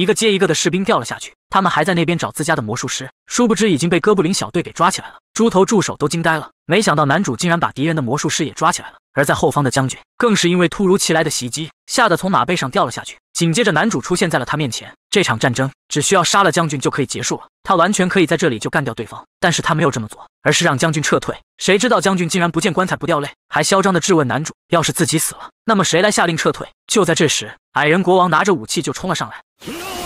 一个接一个的士兵掉了下去，他们还在那边找自家的魔术师，殊不知已经被哥布林小队给抓起来了。猪头助手都惊呆了，没想到男主竟然把敌人的魔术师也抓起来了。而在后方的将军更是因为突如其来的袭击，吓得从马背上掉了下去。紧接着，男主出现在了他面前。这场战争只需要杀了将军就可以结束了，他完全可以在这里就干掉对方。但是他没有这么做，而是让将军撤退。谁知道将军竟然不见棺材不掉泪，还嚣张的质问男主要是自己死了，那么谁来下令撤退？就在这时，矮人国王拿着武器就冲了上来。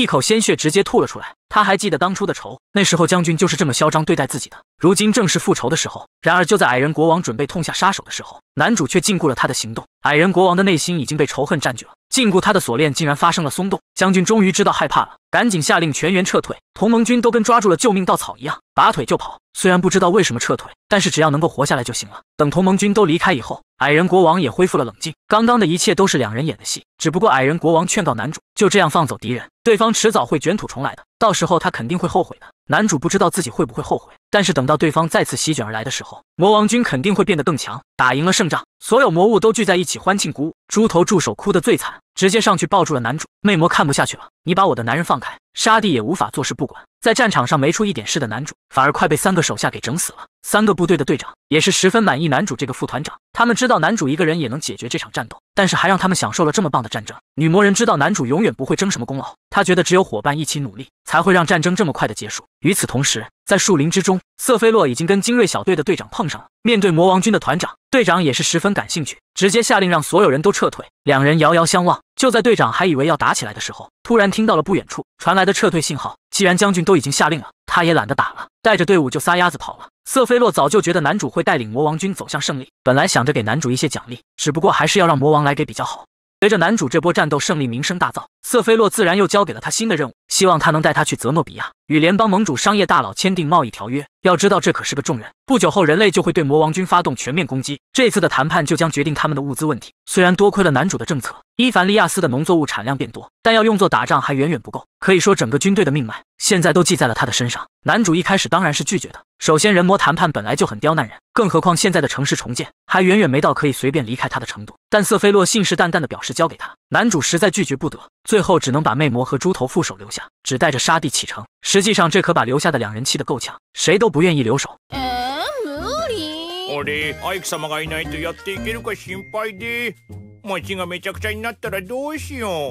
一口鲜血直接吐了出来，他还记得当初的仇，那时候将军就是这么嚣张对待自己的，如今正是复仇的时候。然而就在矮人国王准备痛下杀手的时候，男主却禁锢了他的行动。矮人国王的内心已经被仇恨占据了，禁锢他的锁链竟然发生了松动，将军终于知道害怕了，赶紧下令全员撤退，同盟军都跟抓住了救命稻草一样，拔腿就跑。虽然不知道为什么撤退，但是只要能够活下来就行了。等同盟军都离开以后。矮人国王也恢复了冷静，刚刚的一切都是两人演的戏，只不过矮人国王劝告男主就这样放走敌人，对方迟早会卷土重来的，到时候他肯定会后悔的。男主不知道自己会不会后悔，但是等到对方再次席卷而来的时候，魔王军肯定会变得更强，打赢了胜仗，所有魔物都聚在一起欢庆鼓舞，猪头助手哭得最惨。直接上去抱住了男主，魅魔看不下去了，你把我的男人放开！沙弟也无法坐视不管，在战场上没出一点事的男主，反而快被三个手下给整死了。三个部队的队长也是十分满意男主这个副团长，他们知道男主一个人也能解决这场战斗，但是还让他们享受了这么棒的战争。女魔人知道男主永远不会争什么功劳，他觉得只有伙伴一起努力，才会让战争这么快的结束。与此同时，在树林之中，瑟菲洛已经跟精锐小队的队长碰上了。面对魔王军的团长，队长也是十分感兴趣，直接下令让所有人都撤退。两人遥遥相望，就在队长还以为要打起来的时候，突然听到了不远处传来的撤退信号。既然将军都已经下令了，他也懒得打了，带着队伍就撒丫子跑了。瑟菲洛早就觉得男主会带领魔王军走向胜利，本来想着给男主一些奖励，只不过还是要让魔王来给比较好。随着男主这波战斗胜利名声大噪，瑟菲洛自然又交给了他新的任务，希望他能带他去泽诺比亚与联邦盟主、商业大佬签订贸易条约。要知道，这可是个重任。不久后，人类就会对魔王军发动全面攻击，这次的谈判就将决定他们的物资问题。虽然多亏了男主的政策。伊凡利亚斯的农作物产量变多，但要用作打仗还远远不够。可以说，整个军队的命脉现在都系在了他的身上。男主一开始当然是拒绝的。首先，人魔谈判本来就很刁难人，更何况现在的城市重建还远远没到可以随便离开他的程度。但瑟菲洛信誓旦旦的表示交给他，男主实在拒绝不得，最后只能把魅魔和猪头副手留下，只带着沙地启程。实际上，这可把留下的两人气得够呛，谁都不愿意留守。艾克，心，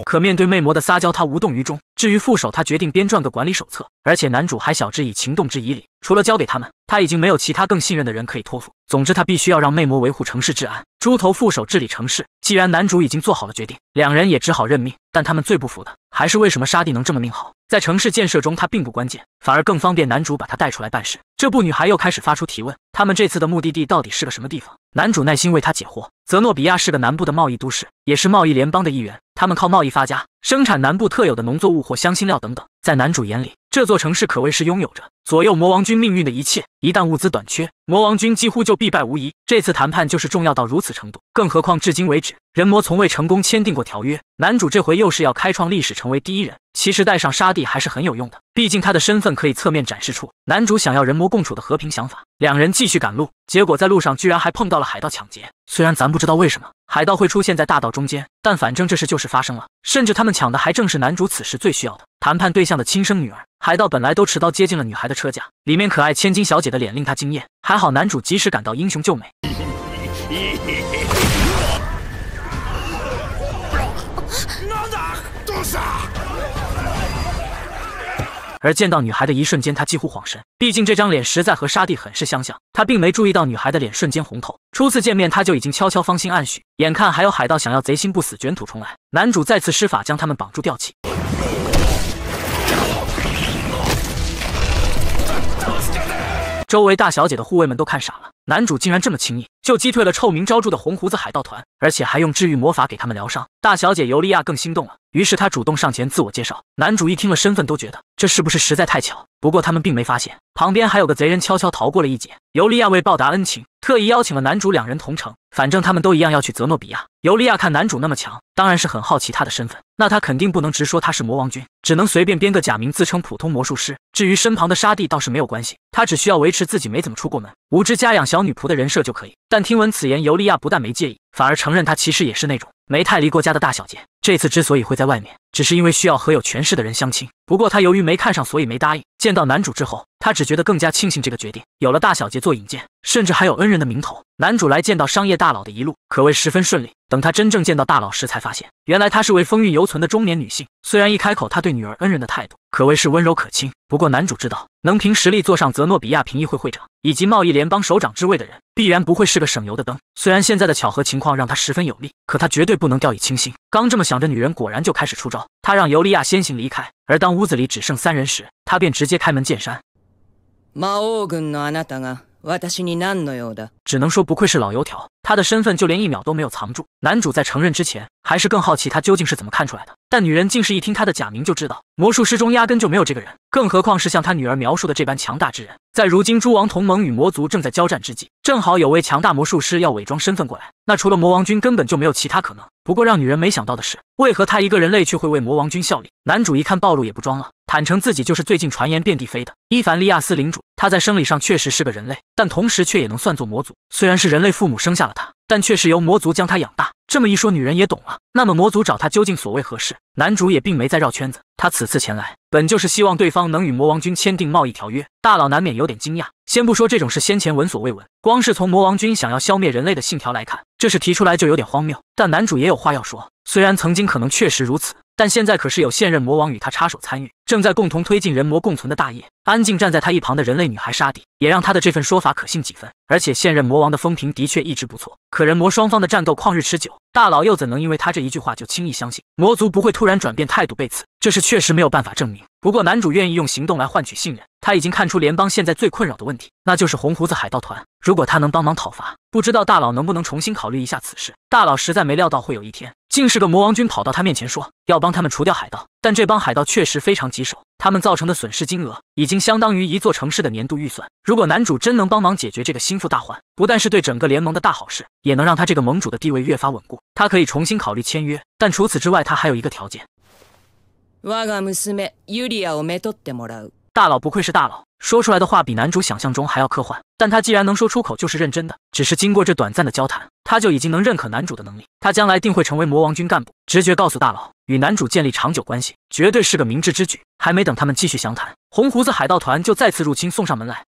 可面对魅魔的撒娇，他无动于衷。至于副手，他决定编撰个管理手册。而且男主还晓之以情动之以理，除了交给他们。他已经没有其他更信任的人可以托付。总之，他必须要让魅魔维护城市治安，猪头副手治理城市。既然男主已经做好了决定，两人也只好认命。但他们最不服的还是为什么沙地能这么命好。在城市建设中，他并不关键，反而更方便男主把他带出来办事。这不，女孩又开始发出提问：他们这次的目的地到底是个什么地方？男主耐心为她解惑。泽诺比亚是个南部的贸易都市，也是贸易联邦的一员。他们靠贸易发家，生产南部特有的农作物或香辛料等等。在男主眼里，这座城市可谓是拥有着左右魔王军命运的一切，一旦物资短缺，魔王军几乎就必败无疑。这次谈判就是重要到如此程度，更何况至今为止，人魔从未成功签订过条约。男主这回又是要开创历史，成为第一人。其实带上沙地还是很有用的，毕竟他的身份可以侧面展示出男主想要人魔共处的和平想法。两人继续赶路，结果在路上居然还碰到了海盗抢劫。虽然咱不知道为什么海盗会出现在大道中间，但反正这事就是发生了，甚至他们抢的还正是男主此时最需要的。谈判对象的亲生女儿，海盗本来都持刀接近了女孩的车架，里面可爱千金小姐的脸令他惊艳。还好男主及时赶到，英雄救美。而见到女孩的一瞬间，他几乎晃神，毕竟这张脸实在和沙地很是相像。他并没注意到女孩的脸瞬间红透。初次见面，他就已经悄悄芳心暗许。眼看还有海盗想要贼心不死，卷土重来，男主再次施法将他们绑住吊起。周围大小姐的护卫们都看傻了，男主竟然这么轻易就击退了臭名昭著的红胡子海盗团，而且还用治愈魔法给他们疗伤。大小姐尤莉亚更心动了，于是她主动上前自我介绍。男主一听了身份，都觉得这是不是实在太巧？不过他们并没发现，旁边还有个贼人悄悄逃过了一劫。尤利亚为报答恩情，特意邀请了男主两人同城，反正他们都一样要去泽诺比亚。尤利亚看男主那么强，当然是很好奇他的身份，那他肯定不能直说他是魔王军，只能随便编个假名自称普通魔术师。至于身旁的沙弟倒是没有关系，他只需要维持自己没怎么出过门、无知家养小女仆的人设就可以。但听闻此言，尤利亚不但没介意。反而承认，她其实也是那种没太离过家的大小姐。这次之所以会在外面，只是因为需要和有权势的人相亲。不过她由于没看上，所以没答应。见到男主之后。他只觉得更加庆幸这个决定，有了大小姐做引荐，甚至还有恩人的名头。男主来见到商业大佬的一路可谓十分顺利。等他真正见到大佬时，才发现原来她是位风韵犹存的中年女性。虽然一开口，她对女儿恩人的态度可谓是温柔可亲。不过男主知道，能凭实力坐上泽诺比亚评议会会长以及贸易联邦首长之位的人，必然不会是个省油的灯。虽然现在的巧合情况让他十分有利，可他绝对不能掉以轻心。刚这么想着，女人果然就开始出招。他让尤利亚先行离开，而当屋子里只剩三人时，他便直接开门见山。魔王军的，あなたが私に何のようだ？只能说不愧是老油条，他的身份就连一秒都没有藏住。男主在承认之前，还是更好奇他究竟是怎么看出来的。但女人竟是一听他的假名就知道，魔术师中压根就没有这个人，更何况是像他女儿描述的这般强大之人。在如今诸王同盟与魔族正在交战之际，正好有位强大魔术师要伪装身份过来，那除了魔王军根本就没有其他可能。不过让女人没想到的是，为何他一个人类却会为魔王军效力？男主一看暴露也不装了。坦诚自己就是最近传言遍地飞的伊凡利亚斯领主，他在生理上确实是个人类，但同时却也能算作魔族。虽然是人类父母生下了他，但却是由魔族将他养大。这么一说，女人也懂了。那么魔族找他究竟所谓何事？男主也并没在绕圈子，他此次前来本就是希望对方能与魔王军签订贸易条约。大佬难免有点惊讶，先不说这种事先前闻所未闻，光是从魔王军想要消灭人类的信条来看，这事提出来就有点荒谬。但男主也有话要说，虽然曾经可能确实如此。但现在可是有现任魔王与他插手参与，正在共同推进人魔共存的大业。安静站在他一旁的人类女孩沙迪，也让他的这份说法可信几分。而且现任魔王的风评的确一直不错。可人魔双方的战斗旷日持久，大佬又怎能因为他这一句话就轻易相信魔族不会突然转变态度背刺？这是确实没有办法证明。不过男主愿意用行动来换取信任。他已经看出联邦现在最困扰的问题，那就是红胡子海盗团。如果他能帮忙讨伐，不知道大佬能不能重新考虑一下此事。大佬实在没料到会有一天。竟是个魔王军跑到他面前说要帮他们除掉海盗，但这帮海盗确实非常棘手，他们造成的损失金额已经相当于一座城市的年度预算。如果男主真能帮忙解决这个心腹大患，不但是对整个联盟的大好事，也能让他这个盟主的地位越发稳固。他可以重新考虑签约，但除此之外，他还有一个条件。大佬不愧是大佬，说出来的话比男主想象中还要科幻，但他既然能说出口，就是认真的。只是经过这短暂的交谈。他就已经能认可男主的能力，他将来定会成为魔王军干部。直觉告诉大佬，与男主建立长久关系，绝对是个明智之举。还没等他们继续详谈，红胡子海盗团就再次入侵，送上门来。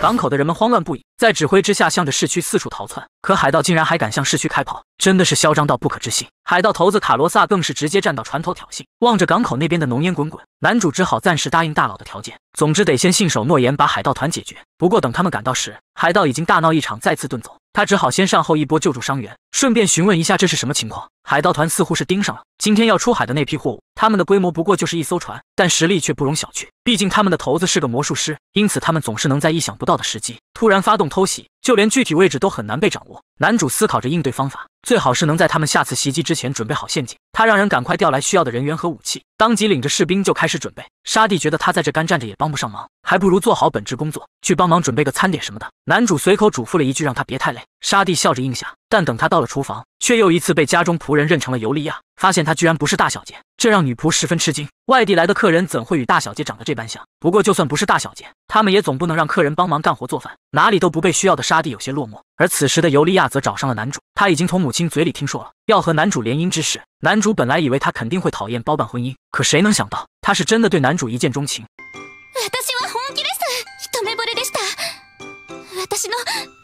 港口的人们慌乱不已，在指挥之下向着市区四处逃窜。可海盗竟然还敢向市区开炮，真的是嚣张到不可置信。海盗头子卡罗萨更是直接站到船头挑衅，望着港口那边的浓烟滚滚，男主只好暂时答应大佬的条件。总之得先信守诺言，把海盗团解决。不过等他们赶到时，海盗已经大闹一场，再次遁走。他只好先善后一波救助伤员，顺便询问一下这是什么情况。海盗团似乎是盯上了今天要出海的那批货物，他们的规模不过就是一艘船，但实力却不容小觑。毕竟他们的头子是个魔术师，因此他们总是能在意想不到的时机突然发动偷袭。就连具体位置都很难被掌握。男主思考着应对方法，最好是能在他们下次袭击之前准备好陷阱。他让人赶快调来需要的人员和武器，当即领着士兵就开始准备。沙弟觉得他在这干站着也帮不上忙，还不如做好本职工作，去帮忙准备个餐点什么的。男主随口嘱咐了一句，让他别太累。沙弟笑着应下。但等他到了厨房，却又一次被家中仆人认成了尤利亚，发现他居然不是大小姐，这让女仆十分吃惊。外地来的客人怎会与大小姐长得这般像？不过就算不是大小姐，他们也总不能让客人帮忙干活做饭，哪里都不被需要的沙地有些落寞。而此时的尤利亚则找上了男主，他已经从母亲嘴里听说了要和男主联姻之事。男主本来以为他肯定会讨厌包办婚姻，可谁能想到，他是真的对男主一见钟情。本気です。一目惚れでした。私の。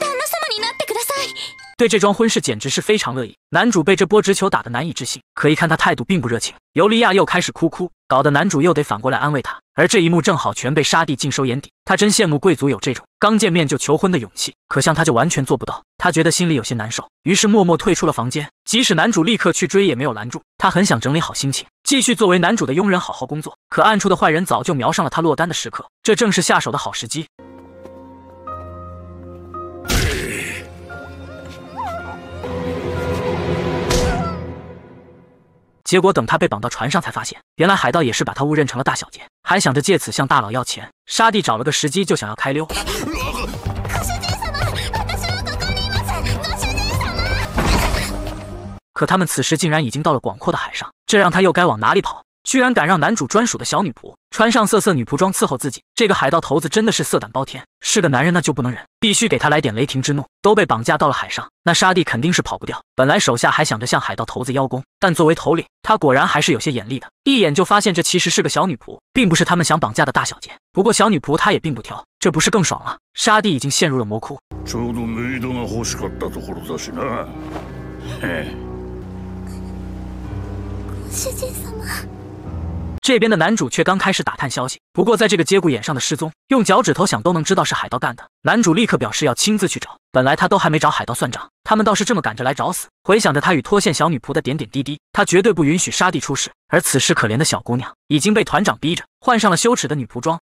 对这桩婚事简直是非常乐意。男主被这波直球打得难以置信，可一看他态度并不热情，尤利亚又开始哭哭，搞得男主又得反过来安慰他。而这一幕正好全被沙蒂尽收眼底。他真羡慕贵族有这种刚见面就求婚的勇气，可像他就完全做不到。他觉得心里有些难受，于是默默退出了房间。即使男主立刻去追，也没有拦住他。很想整理好心情，继续作为男主的佣人好好工作。可暗处的坏人早就瞄上了他落单的时刻，这正是下手的好时机。结果等他被绑到船上，才发现原来海盗也是把他误认成了大小姐，还想着借此向大佬要钱。沙弟找了个时机就想要开溜。可是什么？狗可他们此时竟然已经到了广阔的海上，这让他又该往哪里跑？居然敢让男主专属的小女仆穿上色色女仆装伺候自己，这个海盗头子真的是色胆包天。是个男人那就不能忍，必须给他来点雷霆之怒。都被绑架到了海上，那沙弟肯定是跑不掉。本来手下还想着向海盗头子邀功，但作为头领，他果然还是有些眼力的，一眼就发现这其实是个小女仆，并不是他们想绑架的大小姐。不过小女仆她也并不挑，这不是更爽了？沙弟已经陷入了魔窟。这边的男主却刚开始打探消息，不过在这个节骨眼上的失踪，用脚趾头想都能知道是海盗干的。男主立刻表示要亲自去找，本来他都还没找海盗算账，他们倒是这么赶着来找死。回想着他与脱线小女仆的点点滴滴，他绝对不允许沙地出事。而此时，可怜的小姑娘已经被团长逼着换上了羞耻的女仆装，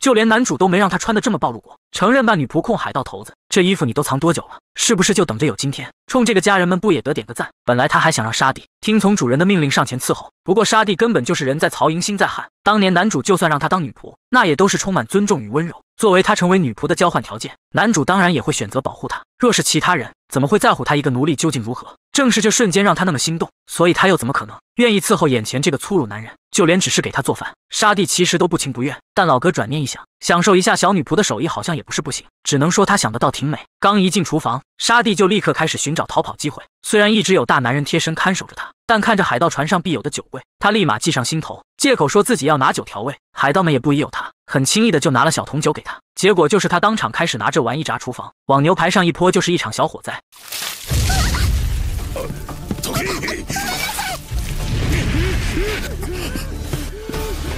就连男主都没让她穿的这么暴露过。承认吧，女仆控海盗头子，这衣服你都藏多久了？是不是就等着有今天？冲这个，家人们不也得点个赞？本来他还想让沙弟听从主人的命令上前伺候，不过沙弟根本就是人在曹营心在汉。当年男主就算让他当女仆，那也都是充满尊重与温柔，作为他成为女仆的交换条件，男主当然也会选择保护他。若是其他人，怎么会在乎他一个奴隶究竟如何？正是这瞬间让他那么心动，所以他又怎么可能愿意伺候眼前这个粗鲁男人？就连只是给他做饭，沙弟其实都不情不愿。但老哥转念一想。享受一下小女仆的手艺，好像也不是不行。只能说她想的倒挺美。刚一进厨房，沙弟就立刻开始寻找逃跑机会。虽然一直有大男人贴身看守着他，但看着海盗船上必有的酒柜，他立马记上心头。借口说自己要拿酒调味，海盗们也不疑有他，很轻易的就拿了小桶酒给他。结果就是他当场开始拿着玩一炸厨房，往牛排上一泼，就是一场小火灾。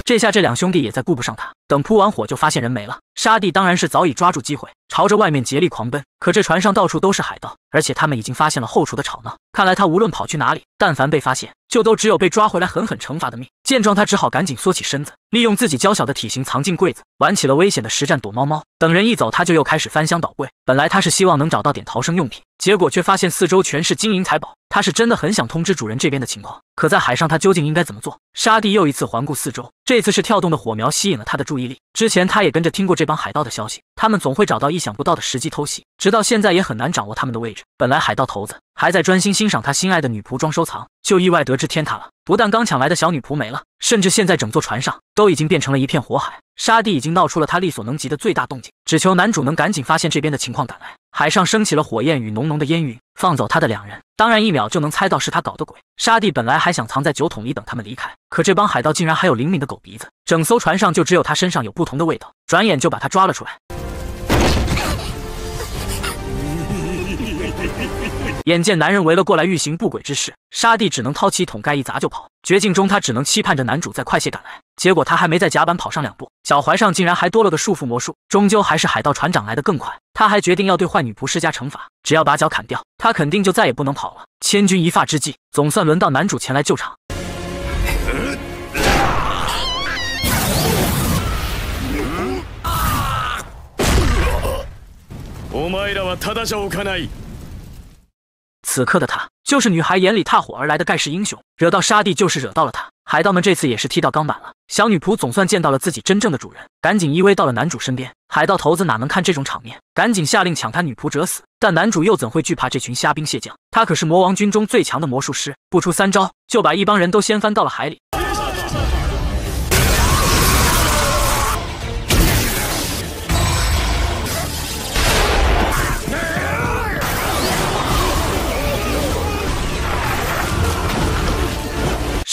这下这两兄弟也再顾不上他。等扑完火，就发现人没了。沙弟当然是早已抓住机会，朝着外面竭力狂奔。可这船上到处都是海盗，而且他们已经发现了后厨的吵闹。看来他无论跑去哪里，但凡被发现，就都只有被抓回来狠狠惩罚的命。见状，他只好赶紧缩起身子，利用自己娇小的体型藏进柜子，玩起了危险的实战躲猫猫。等人一走，他就又开始翻箱倒柜。本来他是希望能找到点逃生用品，结果却发现四周全是金银财宝。他是真的很想通知主人这边的情况，可在海上他究竟应该怎么做？沙弟又一次环顾四周，这次是跳动的火苗吸引了他的注意。之前他也跟着听过这帮海盗的消息，他们总会找到意想不到的时机偷袭，直到现在也很难掌握他们的位置。本来海盗头子还在专心欣赏他心爱的女仆装收藏，就意外得知天塌了，不但刚抢来的小女仆没了，甚至现在整座船上都已经变成了一片火海。沙地已经闹出了他力所能及的最大动静，只求男主能赶紧发现这边的情况赶来。海上升起了火焰与浓浓的烟云，放走他的两人当然一秒就能猜到是他搞的鬼。沙地本来还想藏在酒桶里等他们离开，可这帮海盗竟然还有灵敏的狗鼻子，整艘船上就只有他身上有不同的味道，转眼就把他抓了出来。眼见男人围了过来欲行不轨之事，沙地只能掏起桶盖一砸就跑。绝境中他只能期盼着男主再快些赶来，结果他还没在甲板跑上两步，脚踝上竟然还多了个束缚魔术。终究还是海盗船长来得更快。他还决定要对坏女仆施加惩罚，只要把脚砍掉，她肯定就再也不能跑了。千钧一发之际，总算轮到男主前来救场。此刻的他，就是女孩眼里踏火而来的盖世英雄，惹到沙地就是惹到了他。海盗们这次也是踢到钢板了。小女仆总算见到了自己真正的主人，赶紧依偎到了男主身边。海盗头子哪能看这种场面，赶紧下令抢他女仆者死。但男主又怎会惧怕这群虾兵蟹将？他可是魔王军中最强的魔术师，不出三招就把一帮人都掀翻到了海里。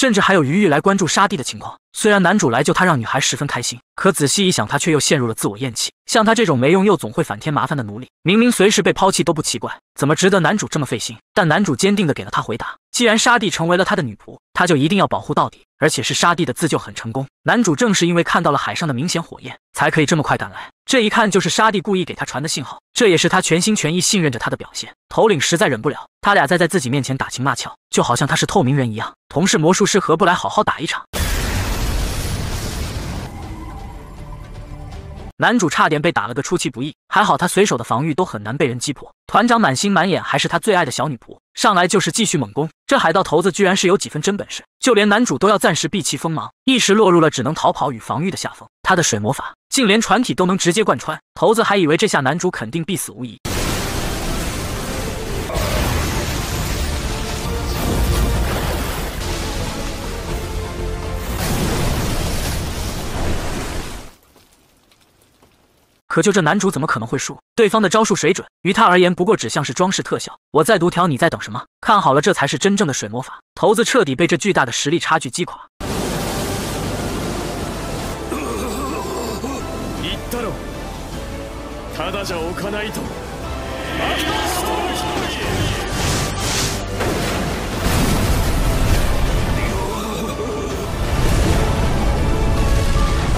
甚至还有余裕来关注沙地的情况。虽然男主来救她，让女孩十分开心，可仔细一想，她却又陷入了自我厌弃。像她这种没用又总会反添麻烦的奴隶，明明随时被抛弃都不奇怪，怎么值得男主这么费心？但男主坚定地给了她回答：既然沙地成为了他的女仆，他就一定要保护到底，而且是沙地的自救很成功。男主正是因为看到了海上的明显火焰，才可以这么快赶来。这一看就是沙地故意给他传的信号，这也是他全心全意信任着他的表现。头领实在忍不了，他俩再在自己面前打情骂俏，就好像他是透明人一样。同是魔术师，何不来好好打一场？男主差点被打了个出其不意，还好他随手的防御都很难被人击破。团长满心满眼还是他最爱的小女仆，上来就是继续猛攻。这海盗头子居然是有几分真本事，就连男主都要暂时避其锋芒，一时落入了只能逃跑与防御的下风。他的水魔法竟连船体都能直接贯穿，头子还以为这下男主肯定必死无疑。可就这男主怎么可能会输？对方的招数水准于他而言，不过只像是装饰特效。我再读条，你在等什么？看好了，这才是真正的水魔法！头子彻底被这巨大的实力差距击垮。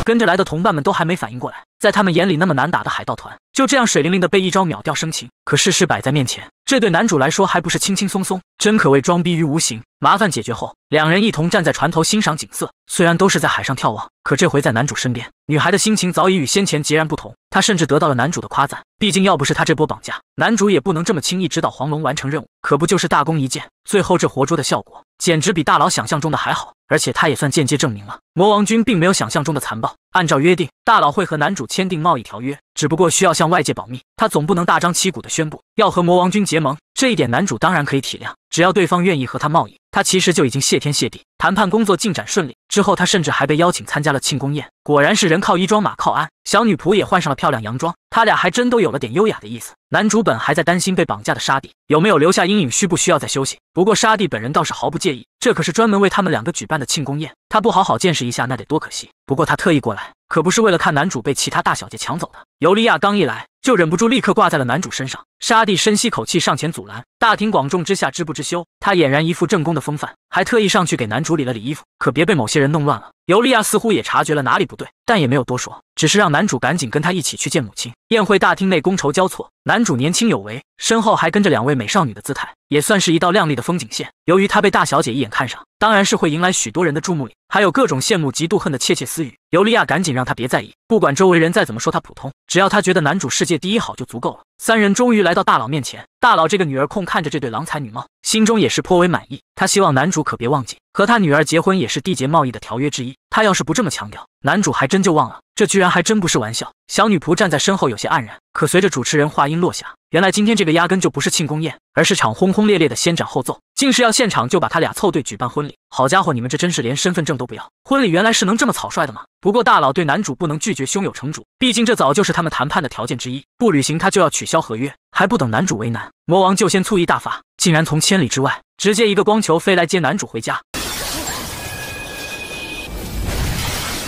跟着来的同伴们都还没反应过来，在他们眼里那么难打的海盗团就这样水灵灵的被一招秒掉生擒。可事实摆在面前，这对男主来说还不是轻轻松松，真可谓装逼于无形。麻烦解决后，两人一同站在船头欣赏景色。虽然都是在海上眺望，可这回在男主身边，女孩的心情早已与先前截然不同。她甚至得到了男主的夸赞，毕竟要不是他这波绑架，男主也不能这么轻易指导黄龙完成任务。可不就是大功一件？最后这活捉的效果。简直比大佬想象中的还好，而且他也算间接证明了魔王军并没有想象中的残暴。按照约定，大佬会和男主签订贸易条约，只不过需要向外界保密，他总不能大张旗鼓的宣布。要和魔王军结盟，这一点男主当然可以体谅。只要对方愿意和他贸易，他其实就已经谢天谢地。谈判工作进展顺利之后，他甚至还被邀请参加了庆功宴。果然是人靠衣装，马靠鞍。小女仆也换上了漂亮洋装，他俩还真都有了点优雅的意思。男主本还在担心被绑架的沙弟有没有留下阴影，需不需要再休息。不过沙弟本人倒是毫不介意，这可是专门为他们两个举办的庆功宴，他不好好见识一下那得多可惜。不过他特意过来，可不是为了看男主被其他大小姐抢走的。尤利亚刚一来。就忍不住立刻挂在了男主身上。沙弟深吸口气上前阻拦，大庭广众之下知不知羞？他俨然一副正宫的风范，还特意上去给男主理了理衣服，可别被某些人弄乱了。尤利亚似乎也察觉了哪里不对，但也没有多说，只是让男主赶紧跟他一起去见母亲。宴会大厅内觥筹交错，男主年轻有为，身后还跟着两位美少女的姿态，也算是一道亮丽的风景线。由于他被大小姐一眼看上，当然是会迎来许多人的注目礼，还有各种羡慕、嫉妒、恨的窃窃私语。尤利亚赶紧让他别在意，不管周围人再怎么说他普通，只要他觉得男主世界第一好就足够了。三人终于来到大佬面前。大佬这个女儿控看着这对郎才女貌，心中也是颇为满意。他希望男主可别忘记，和他女儿结婚也是缔结贸易的条约之一。他要是不这么强调，男主还真就忘了。这居然还真不是玩笑！小女仆站在身后有些黯然。可随着主持人话音落下，原来今天这个压根就不是庆功宴，而是场轰轰烈烈的先斩后奏，竟是要现场就把他俩凑对举办婚礼。好家伙，你们这真是连身份证都不要！婚礼原来是能这么草率的吗？不过大佬对男主不能拒绝，胸有成竹，毕竟这早就是他们谈判的条件之一，不履行他就要取消合约。还不等男主为难，魔王就先醋意大发，竟然从千里之外直接一个光球飞来接男主回家。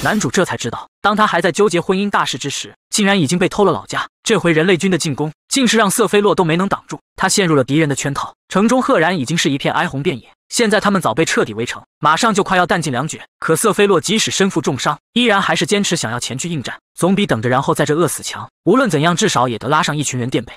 男主这才知道，当他还在纠结婚姻大事之时，竟然已经被偷了老家。这回人类军的进攻，竟是让瑟菲洛都没能挡住，他陷入了敌人的圈套。城中赫然已经是一片哀鸿遍野，现在他们早被彻底围城，马上就快要弹尽粮绝。可瑟菲洛即使身负重伤，依然还是坚持想要前去应战，总比等着然后在这饿死强。无论怎样，至少也得拉上一群人垫背。